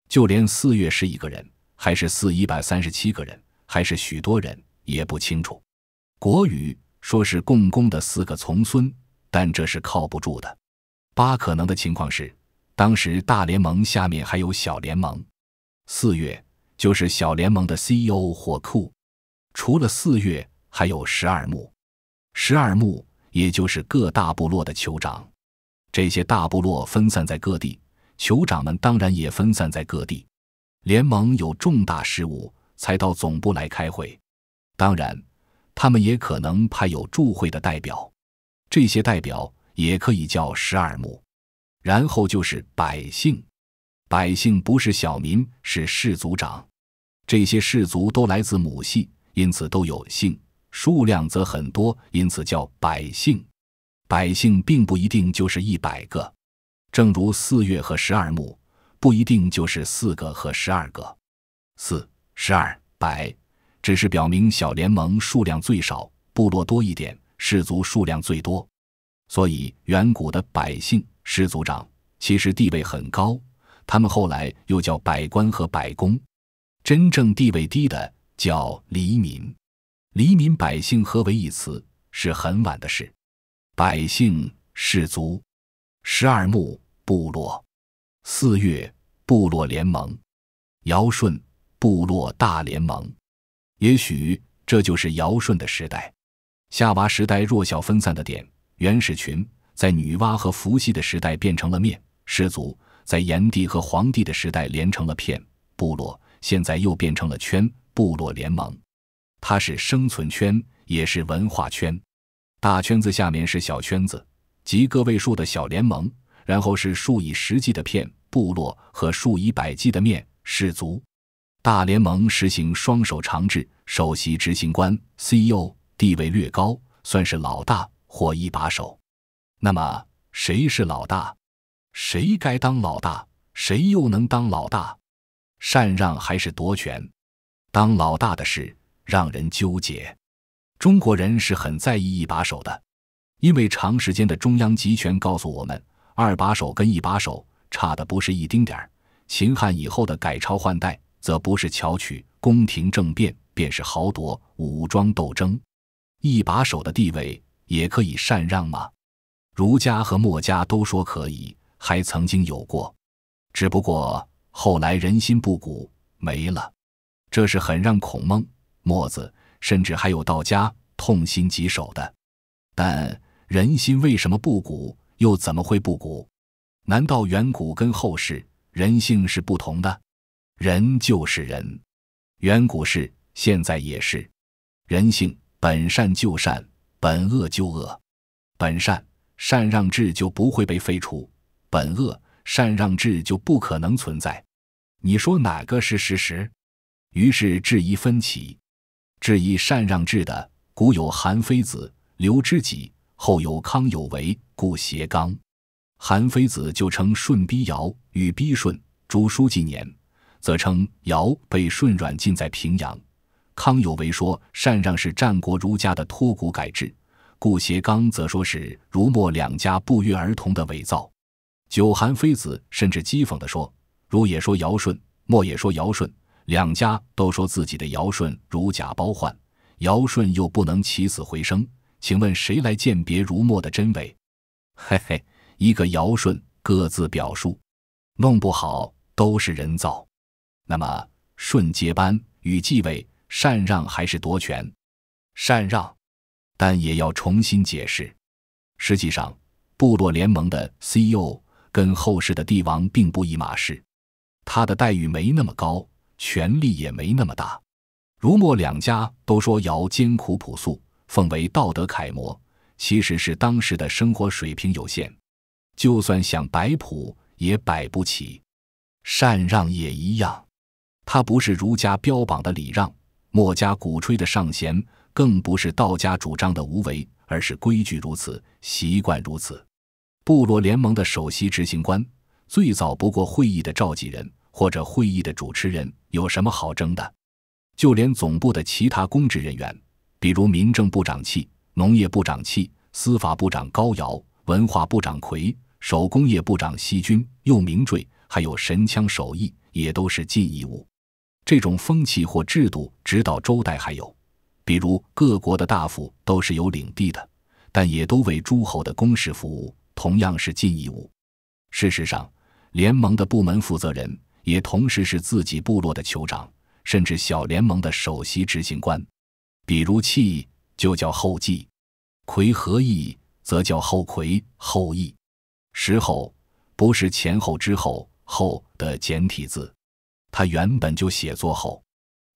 就连四月是一个人，还是四一百三十七个人，还是许多人也不清楚。《国语》说是共工的四个从孙，但这是靠不住的。八可能的情况是，当时大联盟下面还有小联盟，四月。就是小联盟的 CEO 或库，除了四月还有十二木，十二木也就是各大部落的酋长。这些大部落分散在各地，酋长们当然也分散在各地。联盟有重大事务才到总部来开会，当然，他们也可能派有驻会的代表，这些代表也可以叫十二木。然后就是百姓，百姓不是小民，是氏族长。这些氏族都来自母系，因此都有姓；数量则很多，因此叫百姓。百姓并不一定就是一百个，正如四月和十二木不一定就是四个和十二个。四、十二、百只是表明小联盟数量最少，部落多一点，氏族数量最多。所以，远古的百姓氏族长其实地位很高，他们后来又叫百官和百工。真正地位低的叫黎民，黎民百姓合为一词是很晚的事。百姓氏族，十二牧部落，四岳部落联盟，尧舜部落大联盟。也许这就是尧舜的时代。夏娃时代弱小分散的点，原始群在女娲和伏羲的时代变成了面氏族，在炎帝和黄帝的时代连成了片部落。现在又变成了圈部落联盟，它是生存圈，也是文化圈。大圈子下面是小圈子，即个位数的小联盟，然后是数以十计的片部落和数以百计的面氏族。大联盟实行双手长制，首席执行官 CEO 地位略高，算是老大或一把手。那么谁是老大？谁该当老大？谁又能当老大？禅让还是夺权，当老大的事让人纠结。中国人是很在意一把手的，因为长时间的中央集权告诉我们，二把手跟一把手差的不是一丁点儿。秦汉以后的改朝换代，则不是巧取，宫廷政变便是豪夺，武装斗争。一把手的地位也可以禅让吗？儒家和墨家都说可以，还曾经有过，只不过。后来人心不古，没了，这是很让孔孟、墨子，甚至还有道家痛心疾首的。但人心为什么不古，又怎么会不古？难道远古跟后世人性是不同的？人就是人，远古是，现在也是，人性本善就善，本恶就恶，本善善让制就不会被废除，本恶。禅让制就不可能存在，你说哪个是事实？于是质疑分歧，质疑禅让制的，古有韩非子、刘知己，后有康有为、顾颉刚。韩非子就称舜逼尧，禹逼舜；朱书纪年，则称尧被舜软禁在平阳。康有为说禅让是战国儒家的托古改制，顾颉刚则说是儒墨两家不约而同的伪造。九韩妃子甚至讥讽地说：“儒也说尧舜，墨也说尧舜，两家都说自己的尧舜如假包换，尧舜又不能起死回生，请问谁来鉴别如墨的真伪？”嘿嘿，一个尧舜各自表述，弄不好都是人造。那么，舜接班与继位、禅让还是夺权？禅让，但也要重新解释。实际上，部落联盟的 CEO。跟后世的帝王并不一码事，他的待遇没那么高，权力也没那么大。儒墨两家都说尧艰苦朴素，奉为道德楷模，其实是当时的生活水平有限，就算想摆谱也摆不起。禅让也一样，他不是儒家标榜的礼让，墨家鼓吹的尚贤，更不是道家主张的无为，而是规矩如此，习惯如此。部落联盟的首席执行官，最早不过会议的召集人或者会议的主持人，有什么好争的？就连总部的其他公职人员，比如民政部长戚、农业部长戚、司法部长高尧、文化部长魁、手工业部长西军又名坠，还有神枪手艺，也都是尽义务。这种风气或制度，直到周代还有，比如各国的大夫都是有领地的，但也都为诸侯的公事服务。同样是近义物。事实上，联盟的部门负责人也同时是自己部落的酋长，甚至小联盟的首席执行官。比如契就叫后继，魁和义则叫后魁、后义。石猴不是前后之后后的简体字，它原本就写作后，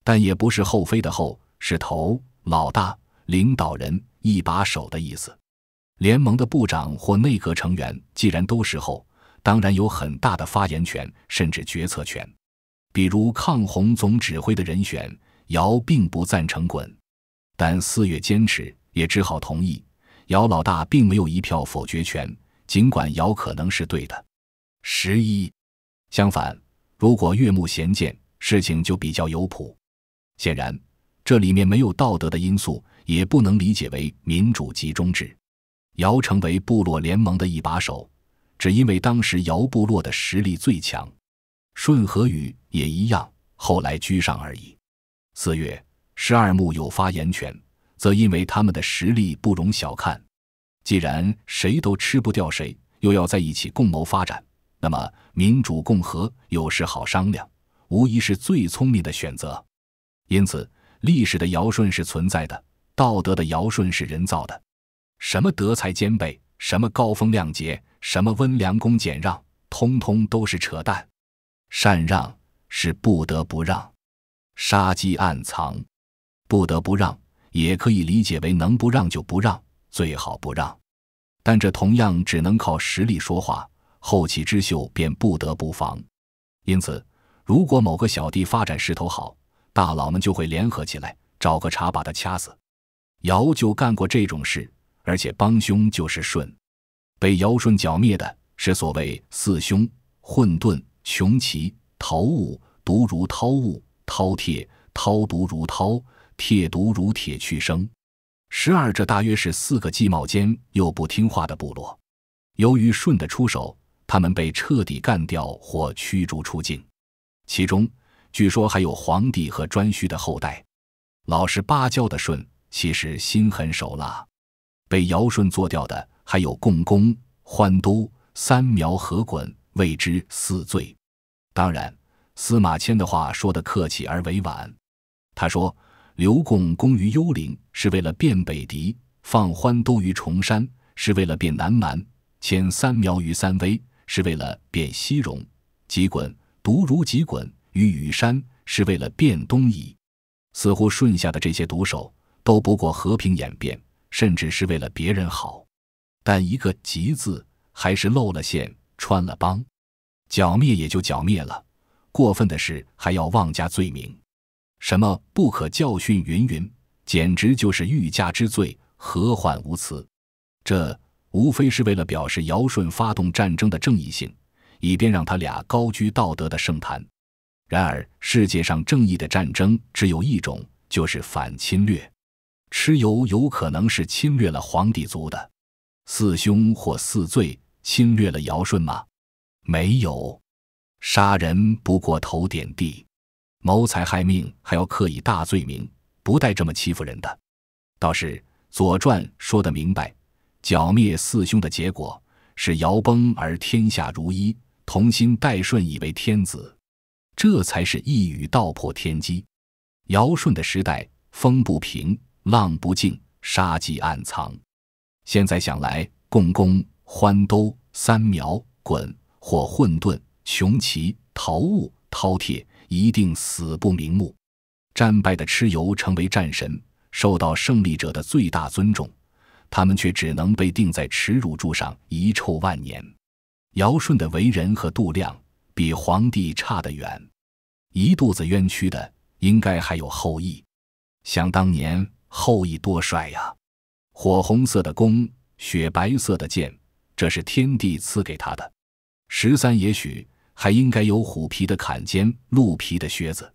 但也不是后妃的后，是头、老大、领导人、一把手的意思。联盟的部长或内阁成员既然都是后，当然有很大的发言权，甚至决策权。比如抗洪总指挥的人选，姚并不赞成滚，但四月坚持，也只好同意。姚老大并没有一票否决权，尽管姚可能是对的。十一，相反，如果月木贤见事情就比较有谱。显然，这里面没有道德的因素，也不能理解为民主集中制。尧成为部落联盟的一把手，只因为当时尧部落的实力最强。舜和禹也一样，后来居上而已。四月，十二牧有发言权，则因为他们的实力不容小看。既然谁都吃不掉谁，又要在一起共谋发展，那么民主共和有事好商量，无疑是最聪明的选择。因此，历史的尧舜是存在的，道德的尧舜是人造的。什么德才兼备，什么高风亮节，什么温良恭俭让，通通都是扯淡。禅让是不得不让，杀机暗藏。不得不让也可以理解为能不让就不让，最好不让。但这同样只能靠实力说话。后起之秀便不得不防。因此，如果某个小弟发展势头好，大佬们就会联合起来找个茬把他掐死。尧就干过这种事。而且帮凶就是舜，被尧舜剿灭的是所谓四凶：混沌、穷奇、梼物、毒如饕物、饕餮、饕毒如饕、铁毒如铁。去生十二，这大约是四个既冒尖又不听话的部落。由于舜的出手，他们被彻底干掉或驱逐出境。其中，据说还有皇帝和颛顼的后代。老实巴交的舜，其实心狠手辣。被尧舜做掉的还有共工、欢都、三苗和衮，谓之四罪。当然，司马迁的话说得客气而委婉。他说：“刘共工于幽灵是为了变北狄；放欢都于崇山，是为了变南蛮；迁三苗于三危，是为了变西戎；殛衮独如殛衮于羽山，是为了变东夷。”似乎顺下的这些毒手，都不过和平演变。甚至是为了别人好，但一个“吉”字还是露了馅、穿了帮，剿灭也就剿灭了。过分的是还要妄加罪名，什么不可教训云云，简直就是欲加之罪，何患无辞？这无非是为了表示尧舜发动战争的正义性，以便让他俩高居道德的圣坛。然而，世界上正义的战争只有一种，就是反侵略。蚩尤有可能是侵略了黄帝族的四凶或四罪侵略了尧舜吗？没有，杀人不过头点地，谋财害命还要刻以大罪名，不带这么欺负人的。倒是《左传》说的明白，剿灭四凶的结果是尧崩而天下如一，同心戴舜以为天子，这才是一语道破天机。尧舜的时代风不平。浪不静，杀机暗藏。现在想来，共工、欢兜、三苗、滚或混沌、穷奇、梼物、饕餮一定死不瞑目。战败的蚩尤成为战神，受到胜利者的最大尊重，他们却只能被钉在耻辱柱上，遗臭万年。尧舜的为人和度量比皇帝差得远，一肚子冤屈的应该还有后羿。想当年。后羿多帅呀！火红色的弓，雪白色的箭，这是天帝赐给他的。十三也许还应该有虎皮的坎肩、鹿皮的靴子。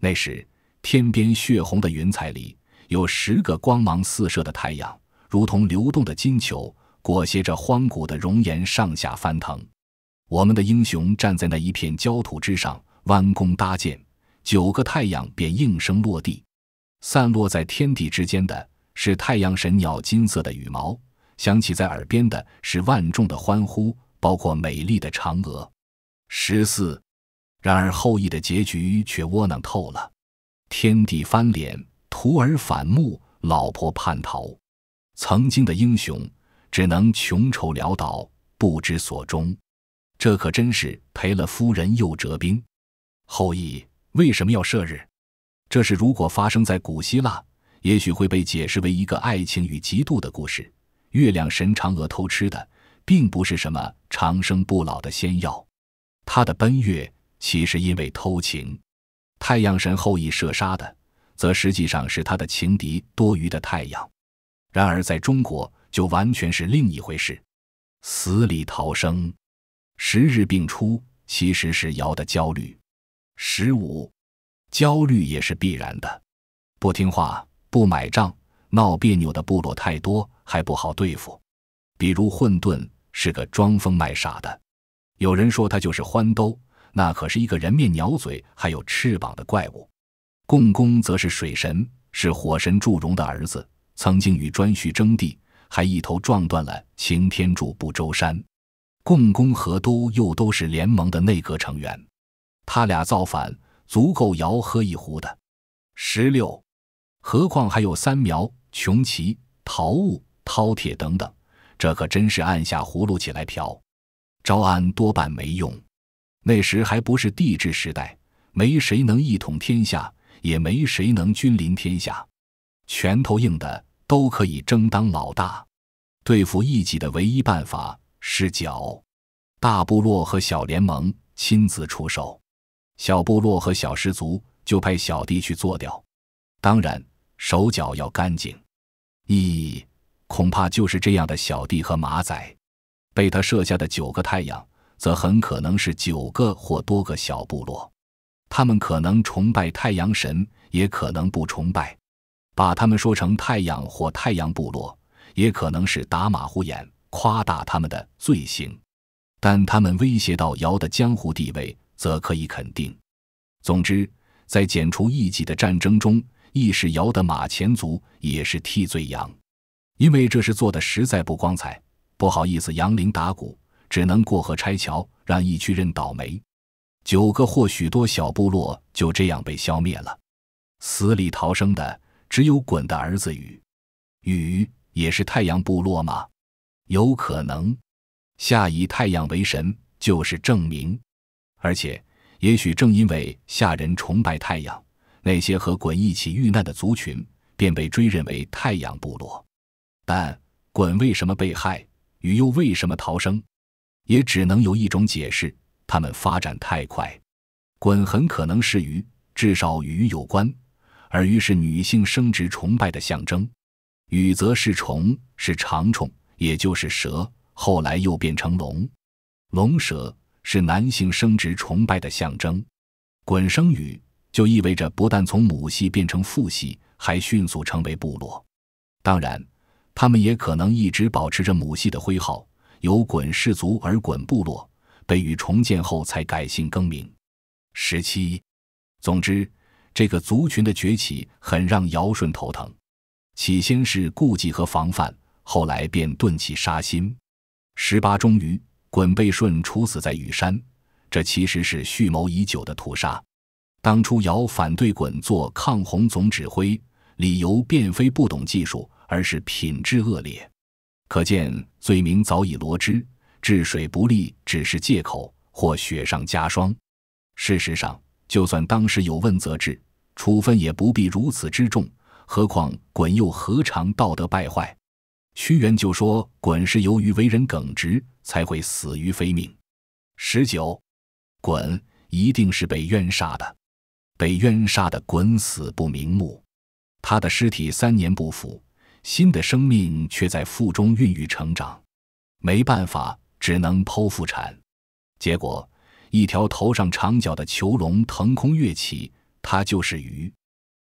那时，天边血红的云彩里有十个光芒四射的太阳，如同流动的金球，裹挟着荒古的熔岩上下翻腾。我们的英雄站在那一片焦土之上，弯弓搭箭，九个太阳便应声落地。散落在天地之间的是太阳神鸟金色的羽毛，响起在耳边的是万众的欢呼，包括美丽的嫦娥。十四，然而后羿的结局却窝囊透了，天地翻脸，徒儿反目，老婆叛逃，曾经的英雄只能穷愁潦倒，不知所终。这可真是赔了夫人又折兵。后羿为什么要射日？这是如果发生在古希腊，也许会被解释为一个爱情与嫉妒的故事。月亮神嫦娥偷吃的，并不是什么长生不老的仙药，她的奔月其实因为偷情；太阳神后羿射杀的，则实际上是他的情敌多余的太阳。然而在中国，就完全是另一回事。死里逃生，十日并出，其实是尧的焦虑。十五。焦虑也是必然的，不听话、不买账、闹别扭的部落太多，还不好对付。比如混沌是个装疯卖傻的，有人说他就是欢兜，那可是一个人面鸟嘴还有翅膀的怪物。共工则是水神，是火神祝融的儿子，曾经与颛顼争帝，还一头撞断了擎天柱不周山。共工和都又都是联盟的内阁成员，他俩造反。足够尧喝一壶的，十六，何况还有三苗、穷奇、桃物、饕餮等等，这可真是按下葫芦起来瓢。招安多半没用，那时还不是帝制时代，没谁能一统天下，也没谁能君临天下，拳头硬的都可以争当老大。对付异己的唯一办法是剿，大部落和小联盟亲自出手。小部落和小氏族就派小弟去做掉，当然手脚要干净。咦，恐怕就是这样的小弟和马仔。被他射下的九个太阳，则很可能是九个或多个小部落。他们可能崇拜太阳神，也可能不崇拜。把他们说成太阳或太阳部落，也可能是打马虎眼，夸大他们的罪行。但他们威胁到尧的江湖地位。则可以肯定。总之，在剪除异己的战争中，亦是尧的马前卒，也是替罪羊，因为这事做的实在不光彩，不好意思，杨凌打鼓，只能过河拆桥，让义区认倒霉。九个或许多小部落就这样被消灭了，死里逃生的只有鲧的儿子禹。禹也是太阳部落吗？有可能，下以太阳为神就是证明。而且，也许正因为下人崇拜太阳，那些和鲧一起遇难的族群便被追认为太阳部落。但鲧为什么被害？禹又为什么逃生？也只能有一种解释：他们发展太快。鲧很可能是禹，至少与禹有关，而禹是女性生殖崇拜的象征。禹则是虫，是长虫，也就是蛇，后来又变成龙，龙蛇。是男性生殖崇拜的象征，滚生语就意味着不但从母系变成父系，还迅速成为部落。当然，他们也可能一直保持着母系的徽号，由滚氏族而滚部落，被禹重建后才改姓更名。十七，总之，这个族群的崛起很让尧舜头疼。起先是顾忌和防范，后来便顿起杀心。十八，终于。滚被舜处死在羽山，这其实是蓄谋已久的屠杀。当初尧反对滚做抗洪总指挥，理由并非不懂技术，而是品质恶劣。可见罪名早已罗织，治水不力只是借口或雪上加霜。事实上，就算当时有问责制，处分也不必如此之重。何况滚又何尝道德败坏？屈原就说滚是由于为人耿直。才会死于非命。十九，滚一定是被冤杀的，被冤杀的滚死不瞑目。他的尸体三年不腐，新的生命却在腹中孕育成长。没办法，只能剖腹产。结果，一条头上长角的囚龙腾空跃起，它就是鱼。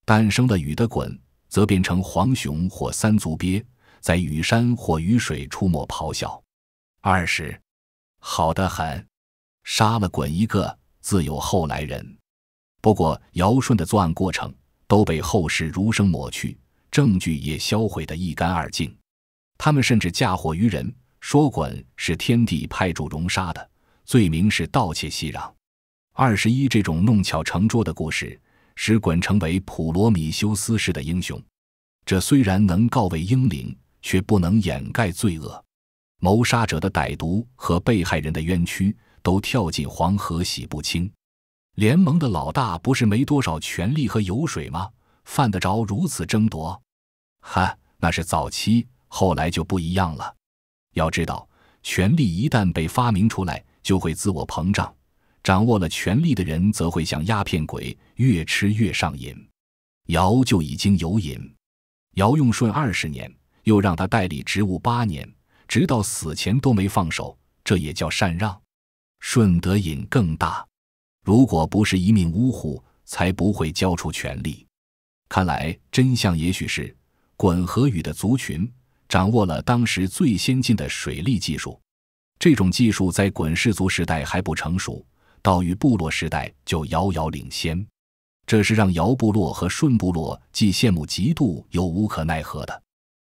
诞生了鱼的滚，则变成黄熊或三足鳖，在雨山或雨水出没咆哮。二十，好的很，杀了滚一个，自有后来人。不过，尧舜的作案过程都被后世儒生抹去，证据也销毁的一干二净。他们甚至嫁祸于人，说滚是天帝派祝融杀的，罪名是盗窃袭攘。二十一，这种弄巧成拙的故事，使滚成为普罗米修斯式的英雄。这虽然能告慰英灵，却不能掩盖罪恶。谋杀者的歹毒和被害人的冤屈都跳进黄河洗不清。联盟的老大不是没多少权力和油水吗？犯得着如此争夺？哈，那是早期，后来就不一样了。要知道，权力一旦被发明出来，就会自我膨胀。掌握了权力的人则会像鸦片鬼，越吃越上瘾。尧就已经有瘾，尧用舜二十年，又让他代理职务八年。直到死前都没放手，这也叫禅让。舜德瘾更大，如果不是一命呜呼，才不会交出权力。看来真相也许是鲧和禹的族群掌握了当时最先进的水利技术。这种技术在鲧氏族时代还不成熟，到禹部落时代就遥遥领先。这是让尧部落和舜部落既羡慕嫉妒又无可奈何的。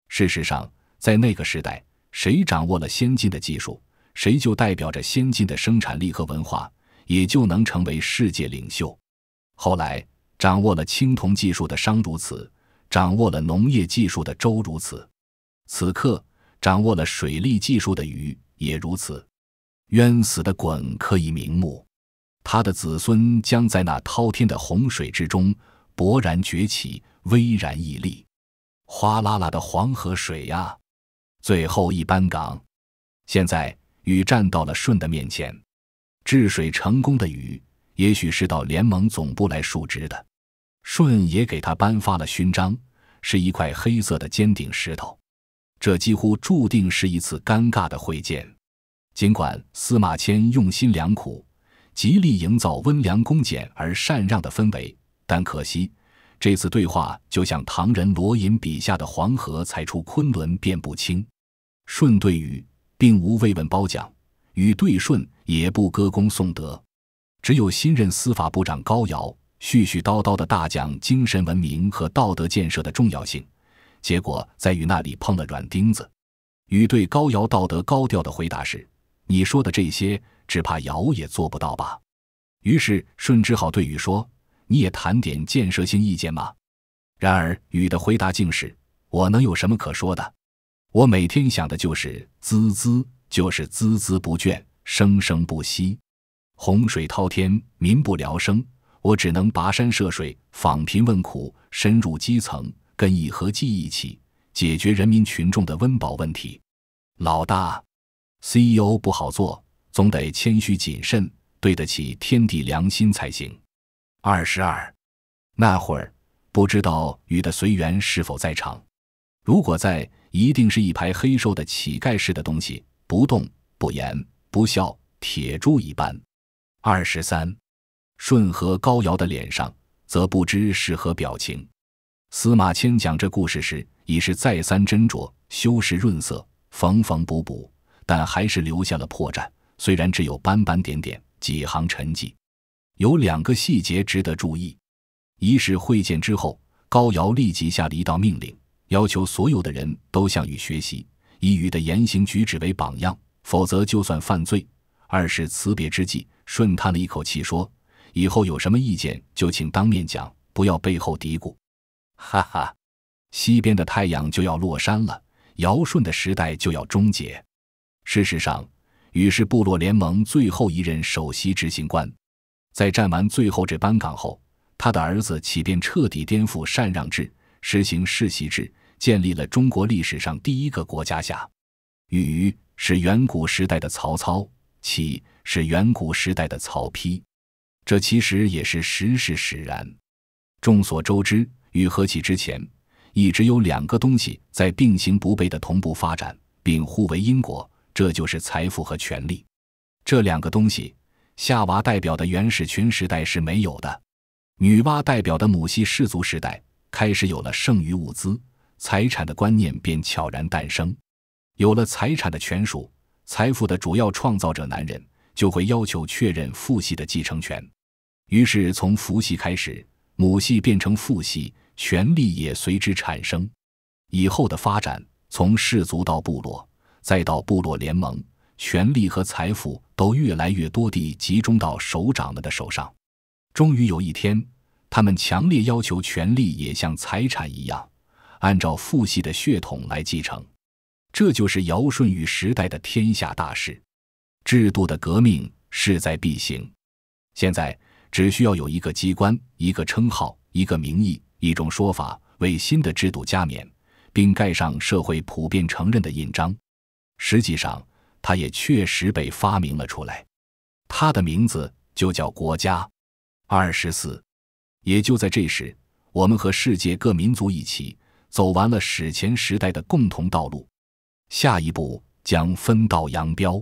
事实上，在那个时代。谁掌握了先进的技术，谁就代表着先进的生产力和文化，也就能成为世界领袖。后来，掌握了青铜技术的商如此，掌握了农业技术的周如此，此刻掌握了水利技术的禹也如此。冤死的鲧可以瞑目，他的子孙将在那滔天的洪水之中勃然崛起，巍然屹立。哗啦啦的黄河水呀！最后一班岗，现在禹站到了舜的面前。治水成功的禹，也许是到联盟总部来述职的。舜也给他颁发了勋章，是一块黑色的尖顶石头。这几乎注定是一次尴尬的会见。尽管司马迁用心良苦，极力营造温良恭俭而禅让的氛围，但可惜，这次对话就像唐人罗隐笔下的黄河，才出昆仑便不清。舜对禹并无慰问褒奖，禹对舜也不歌功颂德，只有新任司法部长高尧絮絮叨叨的大讲精神文明和道德建设的重要性，结果在禹那里碰了软钉子。禹对高尧道德高调的回答是：“你说的这些，只怕尧也做不到吧？”于是舜只好对禹说：“你也谈点建设性意见吗？”然而禹的回答竟是：“我能有什么可说的？”我每天想的就是孜孜，就是孜孜不倦，生生不息。洪水滔天，民不聊生，我只能跋山涉水，访贫问苦，深入基层，跟义和记一起解决人民群众的温饱问题。老大，CEO 不好做，总得谦虚谨慎，对得起天地良心才行。二十二，那会儿不知道雨的随缘是否在场，如果在。一定是一排黑瘦的乞丐似的东西，不动不言不笑，铁柱一般。二十三，顺和高瑶的脸上则不知是何表情。司马迁讲这故事时，已是再三斟酌，修饰润色，缝缝补补，但还是留下了破绽。虽然只有斑斑点点几行沉寂，有两个细节值得注意：一是会见之后，高瑶立即下了一道命令。要求所有的人都向禹学习，以禹的言行举止为榜样，否则就算犯罪。二是辞别之际，顺叹了一口气说：“以后有什么意见就请当面讲，不要背后嘀咕。”哈哈，西边的太阳就要落山了，尧舜的时代就要终结。事实上，禹是部落联盟最后一任首席执行官，在站完最后这班岗后，他的儿子启便彻底颠覆禅让制，实行世袭制。建立了中国历史上第一个国家。夏，禹是远古时代的曹操；启是远古时代的曹丕。这其实也是时势使然。众所周知，禹和启之前，一直有两个东西在并行不悖的同步发展，并互为因果，这就是财富和权力。这两个东西，夏娃代表的原始群时代是没有的；女娲代表的母系氏族时代开始有了剩余物资。财产的观念便悄然诞生，有了财产的权属，财富的主要创造者男人就会要求确认父系的继承权。于是，从父系开始，母系变成父系，权力也随之产生。以后的发展，从氏族到部落，再到部落联盟，权力和财富都越来越多地集中到首长们的手上。终于有一天，他们强烈要求权力也像财产一样。按照父系的血统来继承，这就是尧舜禹时代的天下大事，制度的革命势在必行。现在只需要有一个机关、一个称号、一个名义、一种说法，为新的制度加冕，并盖上社会普遍承认的印章。实际上，它也确实被发明了出来，它的名字就叫国家。二十四，也就在这时，我们和世界各民族一起。走完了史前时代的共同道路，下一步将分道扬镳。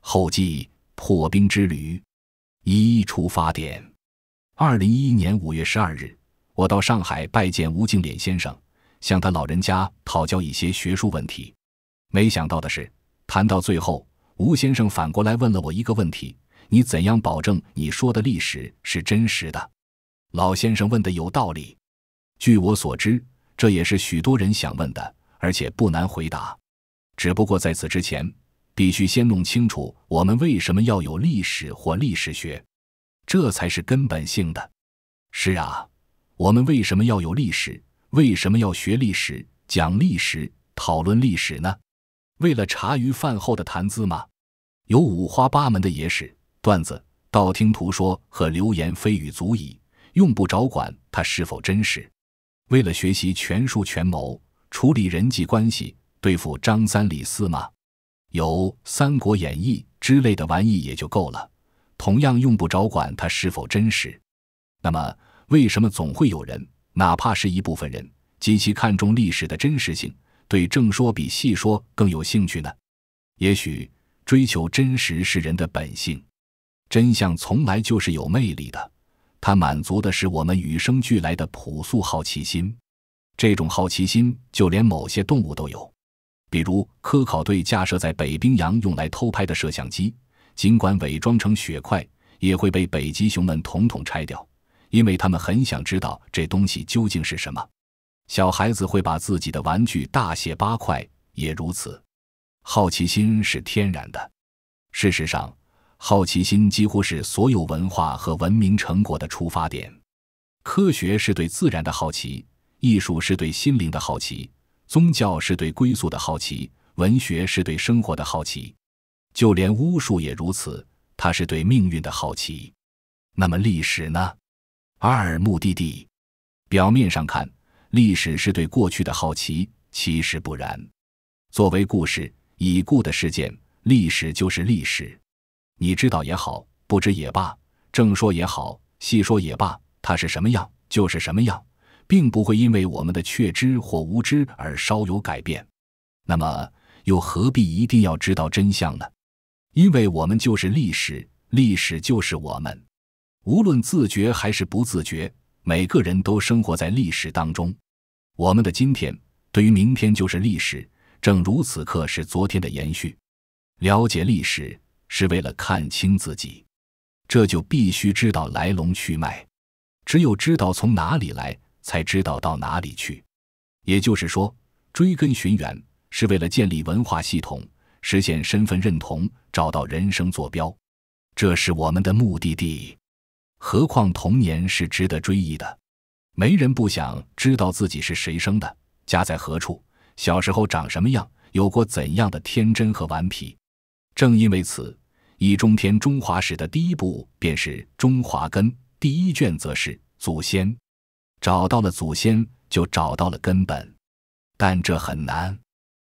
后记：破冰之旅一出发点。二零一一年五月十二日，我到上海拜见吴敬琏先生，向他老人家讨教一些学术问题。没想到的是，谈到最后，吴先生反过来问了我一个问题：“你怎样保证你说的历史是真实的？”老先生问的有道理。据我所知。这也是许多人想问的，而且不难回答。只不过在此之前，必须先弄清楚我们为什么要有历史或历史学，这才是根本性的。是啊，我们为什么要有历史？为什么要学历史、讲历史、讨论历史呢？为了茶余饭后的谈资吗？有五花八门的野史段子、道听途说和流言蜚语足矣，用不着管它是否真实。为了学习权术、权谋，处理人际关系，对付张三李四吗？有《三国演义》之类的玩意也就够了，同样用不着管它是否真实。那么，为什么总会有人，哪怕是一部分人，极其看重历史的真实性，对正说比戏说更有兴趣呢？也许追求真实是人的本性，真相从来就是有魅力的。它满足的是我们与生俱来的朴素好奇心，这种好奇心就连某些动物都有，比如科考队架设在北冰洋用来偷拍的摄像机，尽管伪装成雪块，也会被北极熊们统统拆掉，因为他们很想知道这东西究竟是什么。小孩子会把自己的玩具大卸八块，也如此。好奇心是天然的，事实上。好奇心几乎是所有文化和文明成果的出发点。科学是对自然的好奇，艺术是对心灵的好奇，宗教是对归宿的好奇，文学是对生活的好奇，就连巫术也如此，它是对命运的好奇。那么历史呢？二目的地。表面上看，历史是对过去的好奇，其实不然。作为故事，已故的事件，历史就是历史。你知道也好，不知也罢，正说也好，细说也罢，它是什么样就是什么样，并不会因为我们的确知或无知而稍有改变。那么又何必一定要知道真相呢？因为我们就是历史，历史就是我们。无论自觉还是不自觉，每个人都生活在历史当中。我们的今天对于明天就是历史，正如此刻是昨天的延续。了解历史。是为了看清自己，这就必须知道来龙去脉。只有知道从哪里来，才知道到哪里去。也就是说，追根寻源是为了建立文化系统，实现身份认同，找到人生坐标。这是我们的目的地。何况童年是值得追忆的，没人不想知道自己是谁生的，家在何处，小时候长什么样，有过怎样的天真和顽皮。正因为此，《易中天中华史》的第一部便是《中华根》，第一卷则是《祖先》。找到了祖先，就找到了根本，但这很难。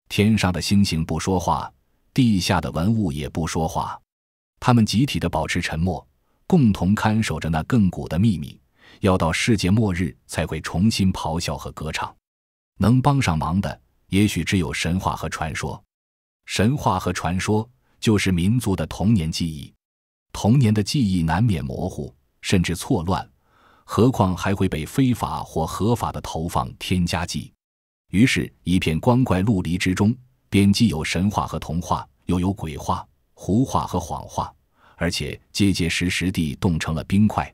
天上的星星不说话，地下的文物也不说话，他们集体的保持沉默，共同看守着那亘古的秘密，要到世界末日才会重新咆哮和歌唱。能帮上忙的，也许只有神话和传说，神话和传说。就是民族的童年记忆，童年的记忆难免模糊，甚至错乱，何况还会被非法或合法的投放添加剂。于是，一片光怪陆离之中，便既有神话和童话，又有鬼话、胡话和谎话，而且结结实实地冻成了冰块。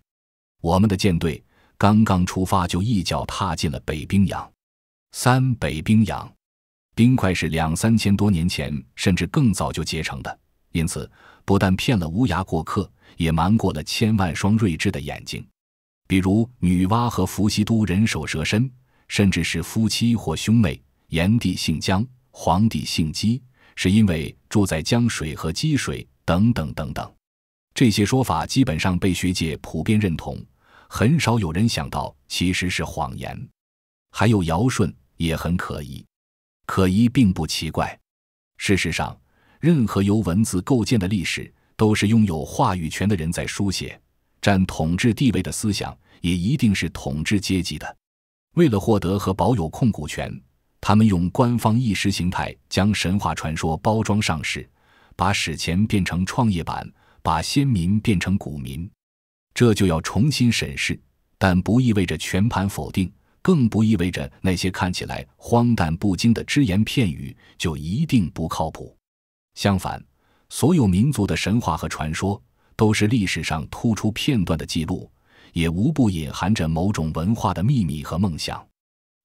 我们的舰队刚刚出发，就一脚踏进了北冰洋。三北冰洋冰块是两三千多年前，甚至更早就结成的。因此，不但骗了乌鸦过客，也瞒过了千万双睿智的眼睛。比如女娲和伏羲都人首蛇身，甚至是夫妻或兄妹。炎帝姓姜，黄帝姓姬，是因为住在江水和积水等等等等。这些说法基本上被学界普遍认同，很少有人想到其实是谎言。还有尧舜也很可疑，可疑并不奇怪。事实上。任何由文字构建的历史，都是拥有话语权的人在书写；占统治地位的思想，也一定是统治阶级的。为了获得和保有控股权，他们用官方意识形态将神话传说包装上市，把史前变成创业板，把先民变成股民。这就要重新审视，但不意味着全盘否定，更不意味着那些看起来荒诞不经的只言片语就一定不靠谱。相反，所有民族的神话和传说都是历史上突出片段的记录，也无不隐含着某种文化的秘密和梦想。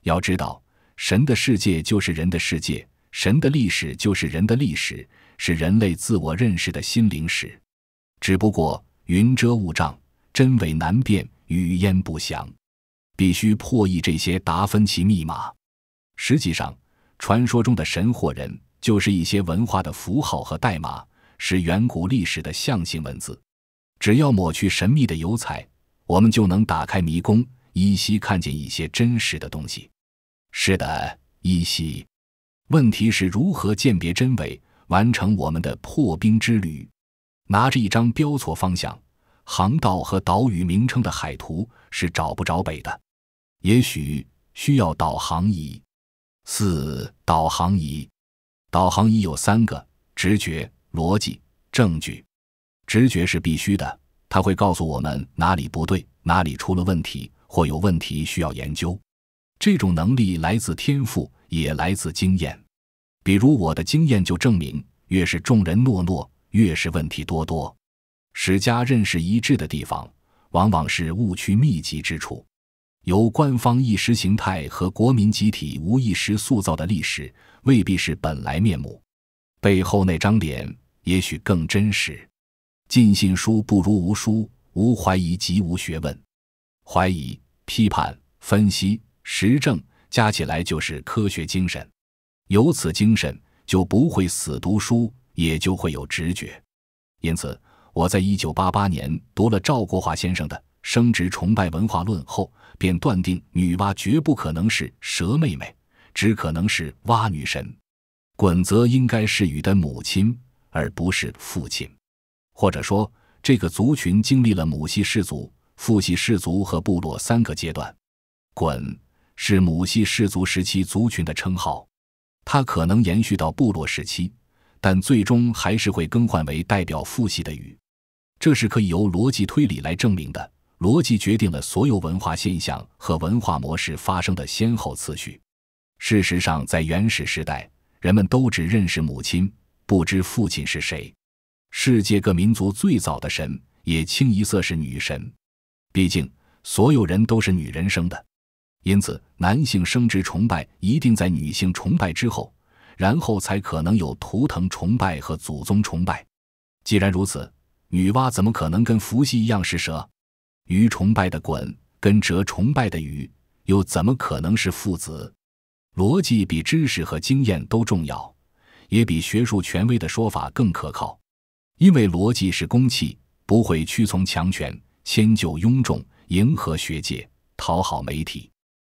要知道，神的世界就是人的世界，神的历史就是人的历史，是人类自我认识的心灵史。只不过云遮雾障，真伪难辨，语焉不详，必须破译这些达芬奇密码。实际上，传说中的神或人。就是一些文化的符号和代码，是远古历史的象形文字。只要抹去神秘的油彩，我们就能打开迷宫，依稀看见一些真实的东西。是的，依稀。问题是如何鉴别真伪，完成我们的破冰之旅。拿着一张标错方向、航道和岛屿名称的海图是找不着北的。也许需要导航仪。四，导航仪。导航仪有三个：直觉、逻辑、证据。直觉是必须的，它会告诉我们哪里不对，哪里出了问题，或有问题需要研究。这种能力来自天赋，也来自经验。比如我的经验就证明，越是众人诺诺，越是问题多多。史家认识一致的地方，往往是误区密集之处。由官方意识形态和国民集体无意识塑造的历史。未必是本来面目，背后那张脸也许更真实。尽信书不如无书，无怀疑即无学问。怀疑、批判、分析、实证，加起来就是科学精神。有此精神，就不会死读书，也就会有直觉。因此，我在一九八八年读了赵国华先生的《生殖崇拜文化论》后，便断定女娲绝不可能是蛇妹妹。只可能是蛙女神，鲧则应该是禹的母亲，而不是父亲。或者说，这个族群经历了母系氏族、父系氏族和部落三个阶段。鲧是母系氏族时期族群的称号，它可能延续到部落时期，但最终还是会更换为代表父系的禹。这是可以由逻辑推理来证明的。逻辑决定了所有文化现象和文化模式发生的先后次序。事实上，在原始时代，人们都只认识母亲，不知父亲是谁。世界各民族最早的神也清一色是女神，毕竟所有人都是女人生的。因此，男性生殖崇拜一定在女性崇拜之后，然后才可能有图腾崇拜和祖宗崇拜。既然如此，女娲怎么可能跟伏羲一样是蛇？鱼崇拜的鲧跟蛇崇拜的禹又怎么可能是父子？逻辑比知识和经验都重要，也比学术权威的说法更可靠，因为逻辑是公器，不会屈从强权、迁就庸众、迎合学界、讨好媒体。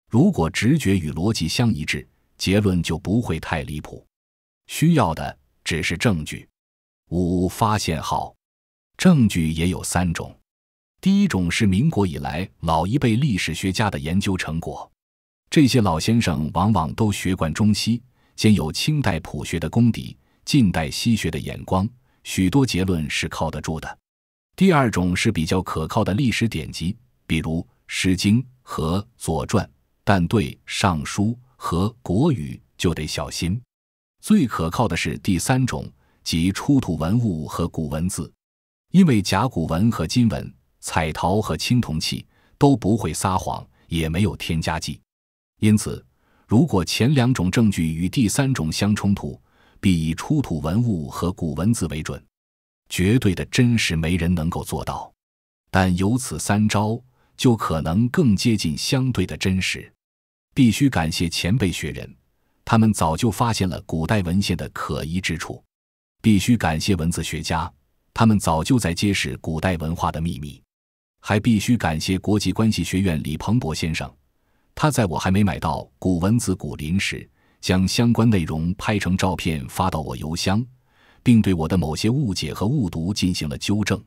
如果直觉与逻辑相一致，结论就不会太离谱。需要的只是证据。五发现号，证据也有三种，第一种是民国以来老一辈历史学家的研究成果。这些老先生往往都学贯中西，兼有清代朴学的功底、近代西学的眼光，许多结论是靠得住的。第二种是比较可靠的历史典籍，比如《诗经》和《左传》，但对《尚书》和《国语》就得小心。最可靠的是第三种，即出土文物和古文字，因为甲骨文和金文、彩陶和青铜器都不会撒谎，也没有添加剂。因此，如果前两种证据与第三种相冲突，必以出土文物和古文字为准。绝对的真实没人能够做到，但有此三招就可能更接近相对的真实。必须感谢前辈学人，他们早就发现了古代文献的可疑之处；必须感谢文字学家，他们早就在揭示古代文化的秘密；还必须感谢国际关系学院李鹏博先生。他在我还没买到古文字古林时，将相关内容拍成照片发到我邮箱，并对我的某些误解和误读进行了纠正。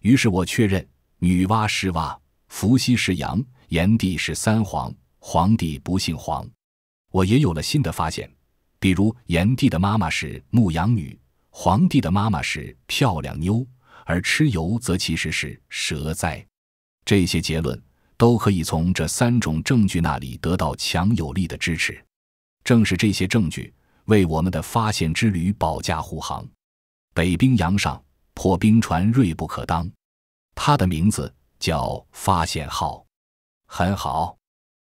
于是我确认：女娲是娲，伏羲是羊，炎帝是三皇，皇帝不姓黄。我也有了新的发现，比如炎帝的妈妈是牧羊女，皇帝的妈妈是漂亮妞，而蚩尤则其实是蛇灾。这些结论。都可以从这三种证据那里得到强有力的支持。正是这些证据为我们的发现之旅保驾护航。北冰洋上破冰船锐不可当，它的名字叫“发现号”。很好，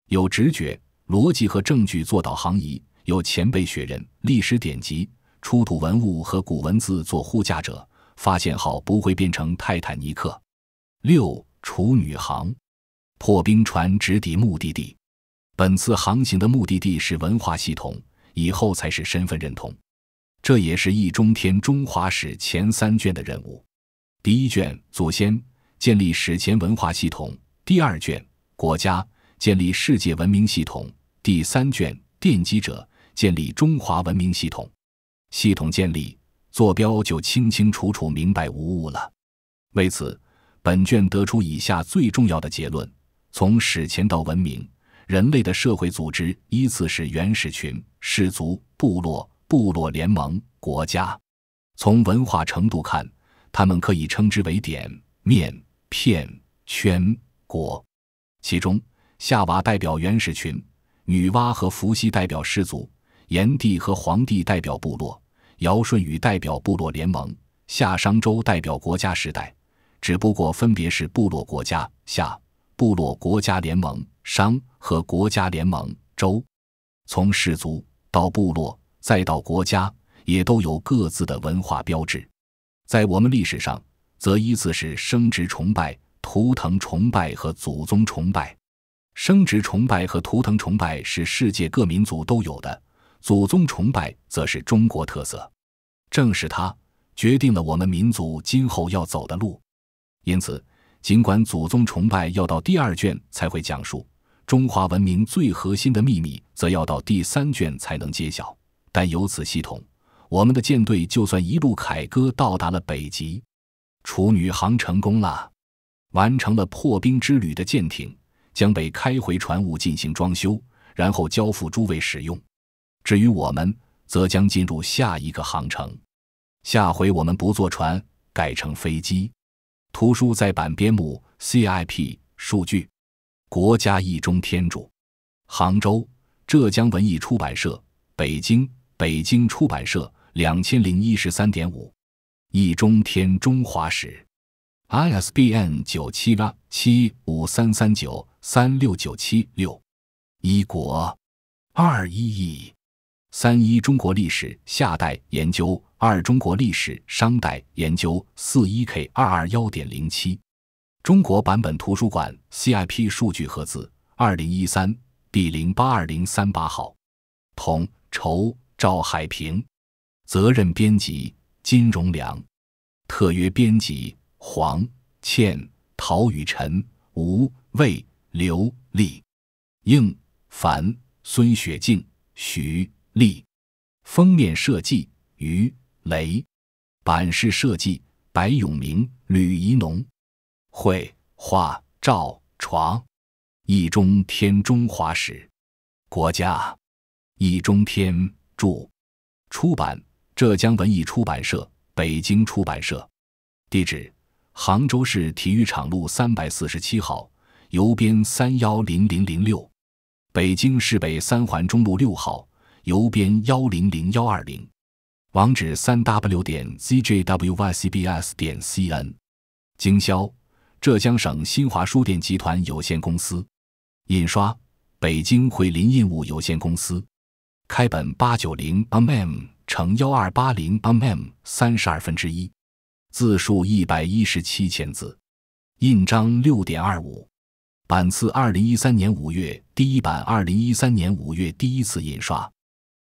有直觉、逻辑和证据做导航仪，有前辈雪人、历史典籍、出土文物和古文字做护驾者，发现号不会变成泰坦尼克。六处女航。破冰船直抵目的地。本次航行的目的地是文化系统，以后才是身份认同。这也是易中天中华史前三卷的任务：第一卷祖先建立史前文化系统；第二卷国家建立世界文明系统；第三卷奠基者建立中华文明系统。系统建立，坐标就清清楚楚、明白无误了。为此，本卷得出以下最重要的结论。从史前到文明，人类的社会组织依次是原始群、氏族、部落、部落联盟、国家。从文化程度看，他们可以称之为点、面、片、圈、国。其中，夏娃代表原始群，女娲和伏羲代表氏族，炎帝和黄帝代表部落，尧舜禹代表部落联盟，夏商周代表国家时代。只不过，分别是部落、国家、夏。部落、国家、联盟、商和国家联盟、周，从氏族到部落再到国家，也都有各自的文化标志。在我们历史上，则依次是生殖崇拜、图腾崇拜和祖宗崇拜。生殖崇拜和图腾崇拜是世界各民族都有的，祖宗崇拜则是中国特色。正是它决定了我们民族今后要走的路，因此。尽管祖宗崇拜要到第二卷才会讲述，中华文明最核心的秘密则要到第三卷才能揭晓。但由此系统，我们的舰队就算一路凯歌到达了北极，处女航成功了，完成了破冰之旅的舰艇将被开回船坞进行装修，然后交付诸位使用。至于我们，则将进入下一个航程。下回我们不坐船，改成飞机。图书在版编目 （CIP） 数据，国家一中天著，杭州，浙江文艺出版社；北京，北京出版社。两千零一十三点五，《一中天中华史》，ISBN 九七八七五三三九三六九七六一国二一一。三一中国历史夏代研究二中国历史商代研究四一 K 二二幺点零七中国版本图书馆 CIP 数据盒子，二零一三 B 零八二零三八号，统筹赵海平，责任编辑金荣良，特约编辑黄倩陶雨晨吴魏刘丽应凡孙雪静许。立，封面设计于雷，版式设计白永明、吕怡农，绘画赵床，易中天中华史，国家，易中天著，出版浙江文艺出版社、北京出版社，地址：杭州市体育场路三百四十七号邮编三幺零零零六，北京市北三环中路六号。邮编幺零零幺二零，网址三 w 点 zjwycbs 点 cn，经销浙江省新华书店集团有限公司，印刷北京汇林印务有限公司，开本八九零 mm 乘幺二八零 mm 三十二分之一，字数一百一十七千字，印章六点二五，版次二零一三年五月第一版二零一三年五月第一次印刷。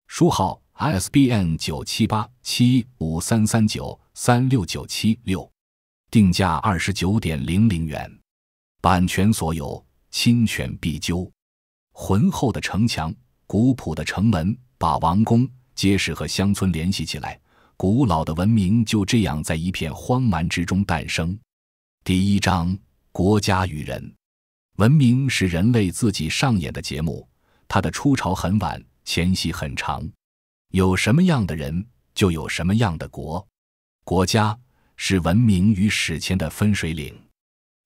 书号 ISBN 九七八七五三三九三六九七六，定价二十九点零零元，版权所有，侵权必究。浑厚的城墙，古朴的城门，把王宫、街市和乡村联系起来，古老的文明就这样在一片荒蛮之中诞生。第一章：国家与人。文明是人类自己上演的节目，它的出潮很晚。前戏很长，有什么样的人，就有什么样的国。国家是文明与史前的分水岭。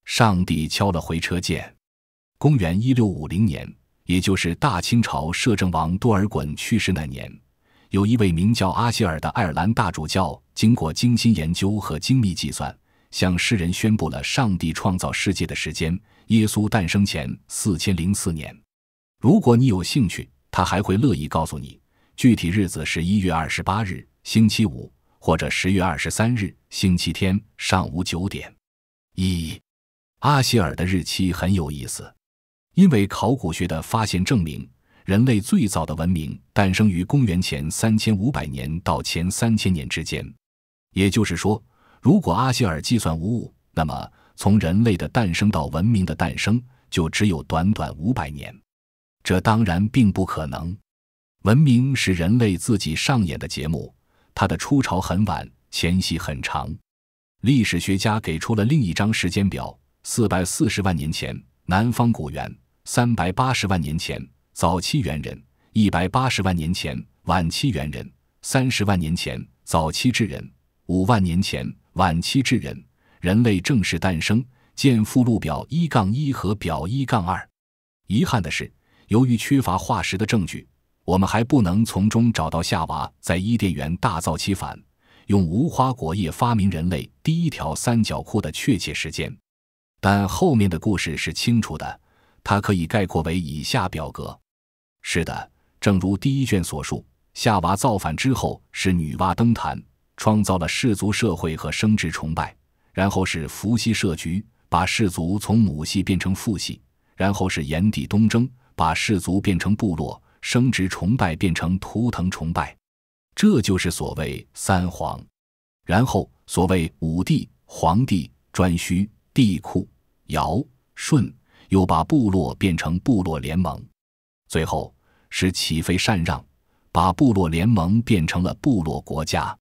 上帝敲了回车键。公元一六五零年，也就是大清朝摄政王多尔衮去世那年，有一位名叫阿希尔的爱尔兰大主教，经过精心研究和精密计算，向世人宣布了上帝创造世界的时间——耶稣诞生前四千零四年。如果你有兴趣。他还会乐意告诉你具体日子是一月二十八日星期五，或者十月二十三日星期天上午九点。一阿希尔的日期很有意思，因为考古学的发现证明，人类最早的文明诞生于公元前三千五百年到前三千年之间。也就是说，如果阿希尔计算无误，那么从人类的诞生到文明的诞生，就只有短短五百年。这当然并不可能。文明是人类自己上演的节目，它的出潮很晚，前戏很长。历史学家给出了另一张时间表：四百四十万年前南方古猿，三百八十万年前早期猿人，一百八十万年前晚期猿人，三十万年前早期智人，五万年前晚期智人，人类正式诞生。见附录表一杠一和表一杠二。遗憾的是。由于缺乏化石的证据，我们还不能从中找到夏娃在伊甸园大造其反，用无花果叶发明人类第一条三角裤的确切时间。但后面的故事是清楚的，它可以概括为以下表格。是的，正如第一卷所述，夏娃造反之后是女娲登坛，创造了氏族社会和生殖崇拜，然后是伏羲设局，把氏族从母系变成父系，然后是炎帝东征。把氏族变成部落，生殖崇拜变成图腾崇拜，这就是所谓三皇。然后，所谓五帝，皇帝颛顼、帝喾、尧、舜，又把部落变成部落联盟。最后，是启妃禅让，把部落联盟变成了部落国家。